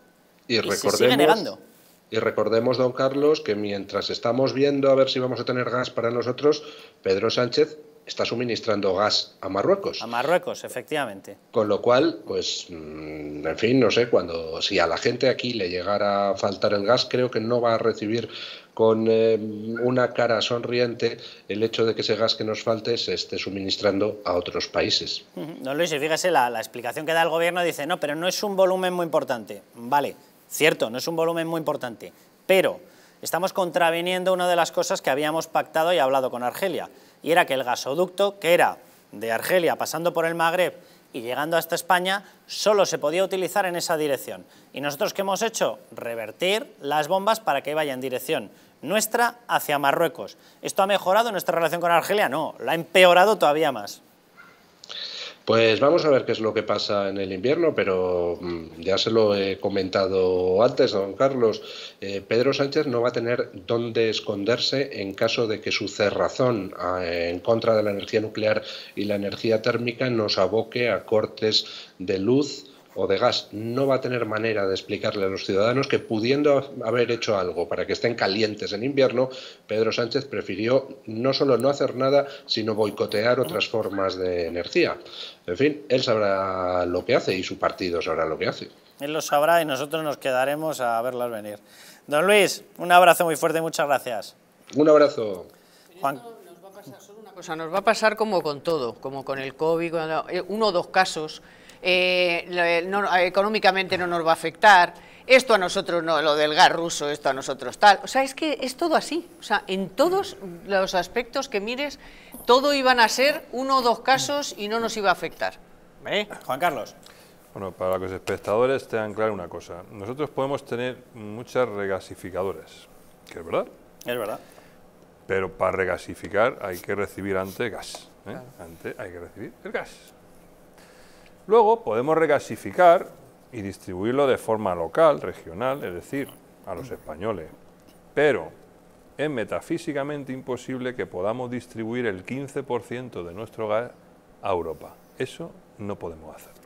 Y, se sigue negando. Y recordemos, don Carlos, que mientras estamos viendo a ver si vamos a tener gas para nosotros, Pedro Sánchez está suministrando gas a Marruecos. A Marruecos, efectivamente. Con lo cual, pues, mm, en fin, no sé, cuando si a la gente aquí le llegara a faltar el gas, creo que no va a recibir con eh, una cara sonriente el hecho de que ese gas que nos falte se esté suministrando a otros países. No, Luis, fíjese, la explicación que da el gobierno dice, no, pero no es un volumen muy importante. Vale. Cierto, no es un volumen muy importante, pero estamos contraviniendo una de las cosas que habíamos pactado y hablado con Argelia, y era que el gasoducto, que era de Argelia pasando por el Magreb y llegando hasta España, solo se podía utilizar en esa dirección. ¿Y nosotros qué hemos hecho? Revertir las bombas para que vaya en dirección nuestra hacia Marruecos. ¿Esto ha mejorado nuestra relación con Argelia? No, la ha empeorado todavía más. Pues vamos a ver qué es lo que pasa en el invierno, pero mm, ya se lo he comentado antes, don Carlos. Eh, Pedro Sánchez no va a tener dónde esconderse en caso de que su cerrazón ah, en contra de la energía nuclear y la energía térmica nos aboque a cortes de luz, o de gas no va a tener manera de explicarle a los ciudadanos que pudiendo haber hecho algo para que estén calientes en invierno, Pedro Sánchez prefirió no solo no hacer nada, sino boicotear otras formas de energía. En fin, él sabrá lo que hace y su partido sabrá lo que hace. Él lo sabrá y nosotros nos quedaremos a verlas venir. Don Luis, un abrazo muy fuerte, muchas gracias. Un abrazo. Juan. nos va a pasar como con todo, como con el COVID, eh, uno o dos casos eh, eh, eh, económicamente no nos va a afectar, esto a nosotros no, lo del gas ruso, esto a nosotros tal. O sea, es que es todo así. O sea, en todos los aspectos que mires, todo iban a ser uno o dos casos y no nos iba a afectar. Juan Carlos. Bueno, para los espectadores tengan claro una cosa. Nosotros podemos tener muchas regasificadoras, que es verdad. Es verdad. Pero para regasificar hay que recibir antes gas. hay que recibir el gas. Luego podemos regasificar y distribuirlo de forma local, regional, es decir, a los españoles. Pero es metafísicamente imposible que podamos distribuir el 15% de nuestro gas a Europa. Eso no podemos hacerlo.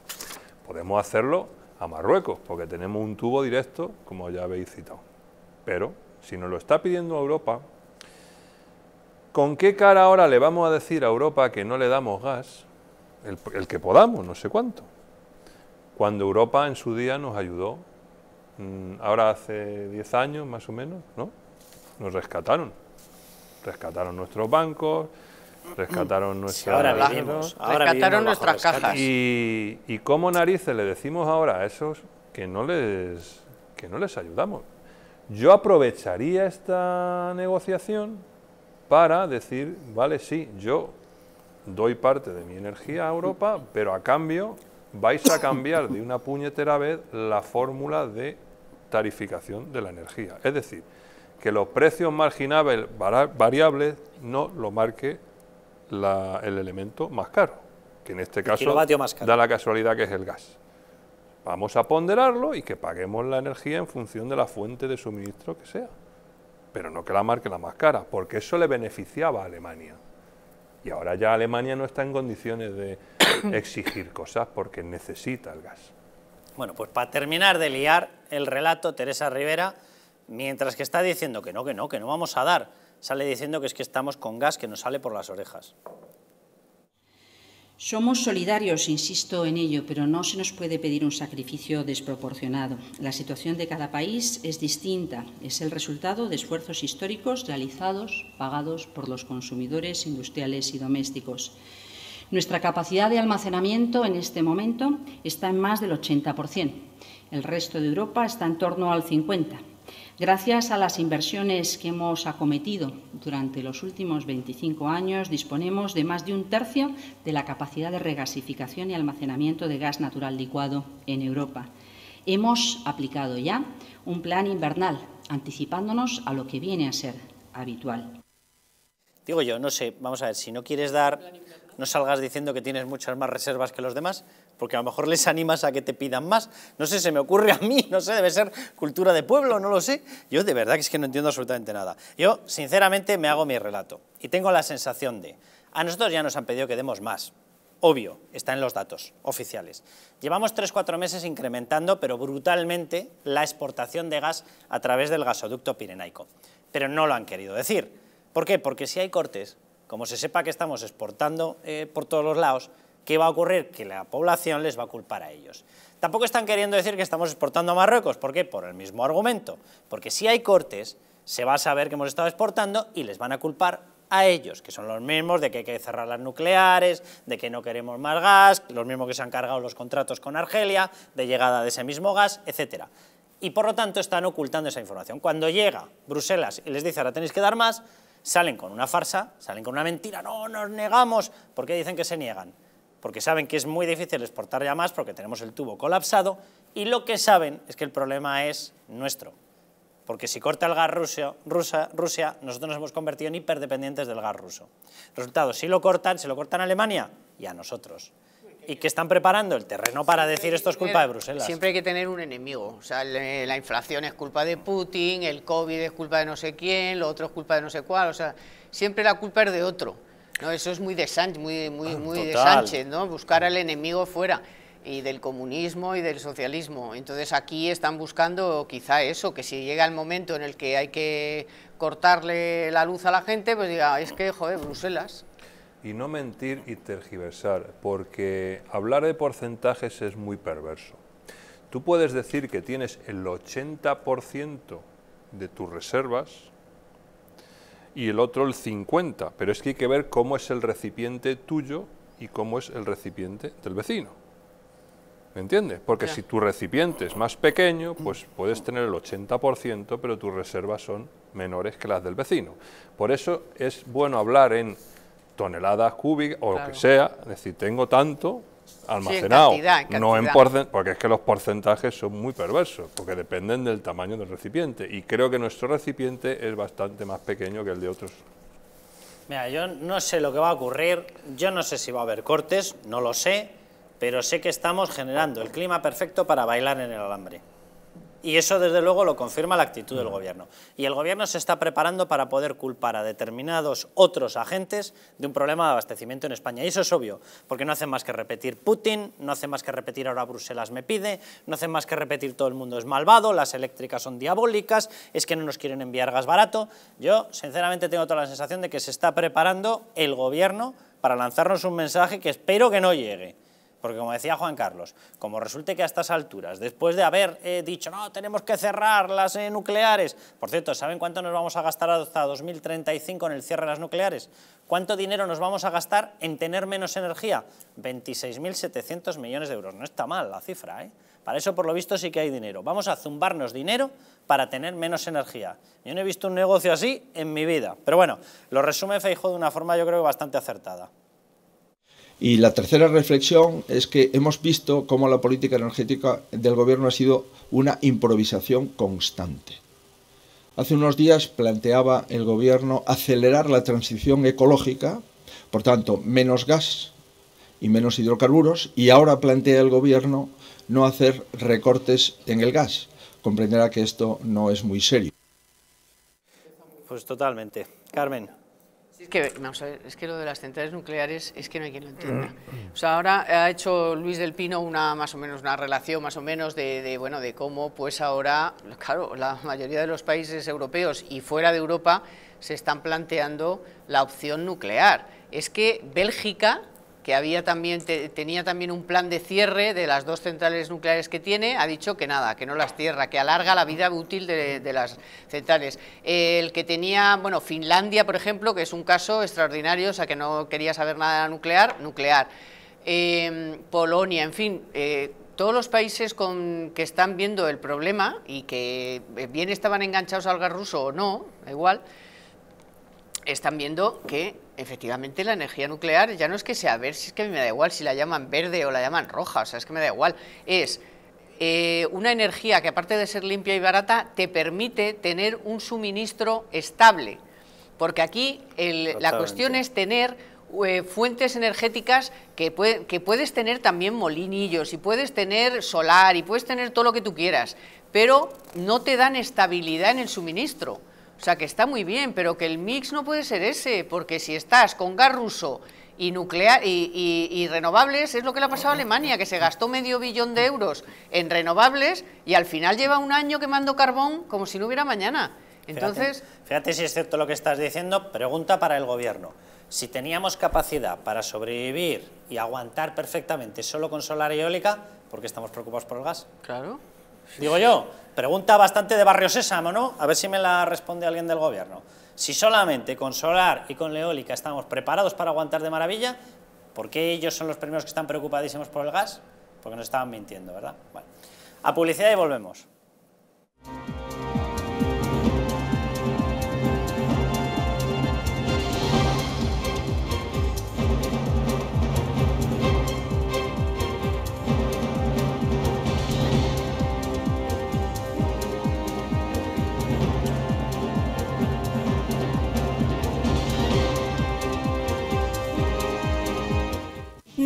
Podemos hacerlo a Marruecos, porque tenemos un tubo directo, como ya habéis citado. Pero si nos lo está pidiendo Europa, ¿con qué cara ahora le vamos a decir a Europa que no le damos gas el, que podamos, no sé cuánto. Cuando Europa en su día nos ayudó, mm, ahora hace 10 años más o menos, ¿no? Nos rescataron. Rescataron nuestros bancos, rescataron nuestras... rescataron nuestras cajas. Y, y cómo narices le decimos ahora a esos que no les, que no les ayudamos. Yo aprovecharía esta negociación para decir, vale, sí, yo doy parte de mi energía a Europa, pero a cambio vais a cambiar de una puñetera vez la fórmula de tarificación de la energía. Es decir, que los precios marginables variables no lo marque el elemento más caro, que en este caso da la casualidad que es el gas. Vamos a ponderarlo y que paguemos la energía en función de la fuente de suministro que sea, pero no que la marque la más cara, porque eso le beneficiaba a Alemania. Y ahora ya Alemania no está en condiciones de [coughs] exigir cosas porque necesita el gas. Bueno, pues para terminar de liar el relato, Teresa Rivera, mientras que está diciendo que no, que no, que no vamos a dar, sale diciendo que es que estamos con gas que nos sale por las orejas. Somos solidarios, insisto en ello, pero no se nos puede pedir un sacrificio desproporcionado. La situación de cada país es distinta, es el resultado de esfuerzos históricos realizados, pagados por los consumidores industriales y domésticos. Nuestra capacidad de almacenamiento en este momento está en más del 80%. El resto de Europa está en torno al 50%. Gracias a las inversiones que hemos acometido durante los últimos 25 años, disponemos de más de un tercio de la capacidad de regasificación y almacenamiento de gas natural licuado en Europa. Hemos aplicado ya un plan invernal, anticipándonos a lo que viene a ser habitual. Digo yo, no sé, vamos a ver, si no quieres dar, no salgas diciendo que tienes muchas más reservas que los demás, porque a lo mejor les animas a que te pidan más. No sé, se me ocurre a mí, no sé, debe ser cultura de pueblo, no lo sé. Yo de verdad que es que no entiendo absolutamente nada. Yo, sinceramente, me hago mi relato y tengo la sensación de, a nosotros ya nos han pedido que demos más. Obvio, está en los datos oficiales. Llevamos 3-4 meses incrementando, pero brutalmente, la exportación de gas a través del gasoducto pirenaico. Pero no lo han querido decir. ¿Por qué? Porque si hay cortes, como se sepa que estamos exportando eh, por todos los lados, ¿Qué va a ocurrir? Que la población les va a culpar a ellos. Tampoco están queriendo decir que estamos exportando a Marruecos. ¿Por qué? Por el mismo argumento. Porque si hay cortes, se va a saber que hemos estado exportando y les van a culpar a ellos, que son los mismos de que hay que cerrar las nucleares, de que no queremos más gas, los mismos que se han cargado los contratos con Argelia, de llegada de ese mismo gas, etc. Y por lo tanto están ocultando esa información. Cuando llega Bruselas y les dice ahora tenéis que dar más, salen con una farsa, salen con una mentira, no nos negamos, porque dicen que se niegan porque saben que es muy difícil exportar ya más porque tenemos el tubo colapsado y lo que saben es que el problema es nuestro. Porque si corta el gas ruso, Rusia, nosotros nos hemos convertido en hiperdependientes del gas ruso. Resultado, si lo cortan, se lo cortan a Alemania y a nosotros. Y que están preparando el terreno para decir esto es culpa de Bruselas. Siempre hay que tener un enemigo. O sea, la inflación es culpa de Putin, el COVID es culpa de no sé quién, lo otro es culpa de no sé cuál. O sea, siempre la culpa es de otro. No, eso es muy de Sánchez, muy, muy, ah, muy de Sánchez, ¿no? Buscar al enemigo fuera y del comunismo y del socialismo. Entonces aquí están buscando quizá eso, que si llega el momento en el que hay que cortarle la luz a la gente, pues diga, ah, es que, joder, Bruselas. Y no mentir y tergiversar, porque hablar de porcentajes es muy perverso. Tú puedes decir que tienes el 80% de tus reservas y el otro el 50, pero es que hay que ver cómo es el recipiente tuyo y cómo es el recipiente del vecino. ¿Me entiendes? Porque si tu recipiente es más pequeño, pues puedes tener el 80%, pero tus reservas son menores que las del vecino. Por eso es bueno hablar en toneladas cúbicas o lo que sea, es decir, tengo tanto, almacenado, no en porque es que los porcentajes son muy perversos, porque dependen del tamaño del recipiente, y creo que nuestro recipiente es bastante más pequeño que el de otros. Mira, yo no sé lo que va a ocurrir, yo no sé si va a haber cortes, no lo sé, pero sé que estamos generando el clima perfecto para bailar en el alambre. Y eso, desde luego, lo confirma la actitud del Gobierno. Y el Gobierno se está preparando para poder culpar a determinados otros agentes de un problema de abastecimiento en España. Y eso es obvio, porque no hace más que repetir Putin, no hace más que repetir ahora Bruselas me pide, no hace más que repetir todo el mundo es malvado, las eléctricas son diabólicas, es que no nos quieren enviar gas barato. Yo, sinceramente, tengo toda la sensación de que se está preparando el Gobierno para lanzarnos un mensaje que espero que no llegue porque como decía Juan Carlos, como resulte que a estas alturas, después de haber eh, dicho, no, tenemos que cerrar las eh, nucleares, por cierto, ¿saben cuánto nos vamos a gastar hasta 2035 en el cierre de las nucleares? ¿Cuánto dinero nos vamos a gastar en tener menos energía? 26.700 millones de euros. No está mal la cifra, ¿eh? Para eso, por lo visto, sí que hay dinero. Vamos a zumbarnos dinero para tener menos energía. Yo no he visto un negocio así en mi vida. Pero bueno, lo resume Feijóo de una forma yo creo bastante acertada. Y la tercera reflexión es que hemos visto cómo la política energética del gobierno ha sido una improvisación constante. Hace unos días planteaba el gobierno acelerar la transición ecológica, por tanto, menos gas y menos hidrocarburos, y ahora plantea el gobierno no hacer recortes en el gas. Comprenderá que esto no es muy serio. Pues totalmente. Carmen. Es que, es que lo de las centrales nucleares es que no hay quien lo entienda. Mm, mm. O ahora ha hecho Luis del Pino una más o menos una relación más o menos de, de bueno de cómo pues ahora, claro, la mayoría de los países europeos y fuera de Europa se están planteando la opción nuclear. Es que Bélgica que había también, tenía también un plan de cierre de las dos centrales nucleares que tiene, ha dicho que nada, que no las cierra, que alarga la vida útil de, las centrales. El que tenía, bueno, Finlandia, por ejemplo, que es un caso extraordinario, o sea, que no quería saber nada nuclear, nuclear. Em, Polonia, en fin, eh, todos los países con, que están viendo el problema y que eh, bien estaban enganchados al gas ruso o no, da igual, están viendo que efectivamente la energía nuclear ya no es que sea verde, si es que me da igual si la llaman verde o la llaman roja, o sea, es que me da igual, es eh, una energía que aparte de ser limpia y barata, te permite tener un suministro estable, porque aquí la cuestión es tener eh, fuentes energéticas que, que puedes tener también molinillos y puedes tener solar y puedes tener todo lo que tú quieras, pero no te dan estabilidad en el suministro. O sea, que está muy bien, pero que el mix no puede ser ese, porque si estás con gas ruso y, nuclear, y, renovables, es lo que le ha pasado a Alemania, que se gastó medio billón de euros en renovables y al final lleva un año quemando carbón como si no hubiera mañana. Entonces, fíjate, fíjate si es cierto lo que estás diciendo, pregunta para el gobierno. Si teníamos capacidad para sobrevivir y aguantar perfectamente solo con solar y eólica, ¿por qué estamos preocupados por el gas? Claro. Digo yo, Pregunta bastante de barrio sésamo, ¿no? A ver si me la responde alguien del gobierno. Si solamente con solar y con eólica estamos preparados para aguantar de maravilla, ¿por qué ellos son los primeros que están preocupadísimos por el gas? Porque nos estaban mintiendo, ¿verdad? A publicidad y volvemos.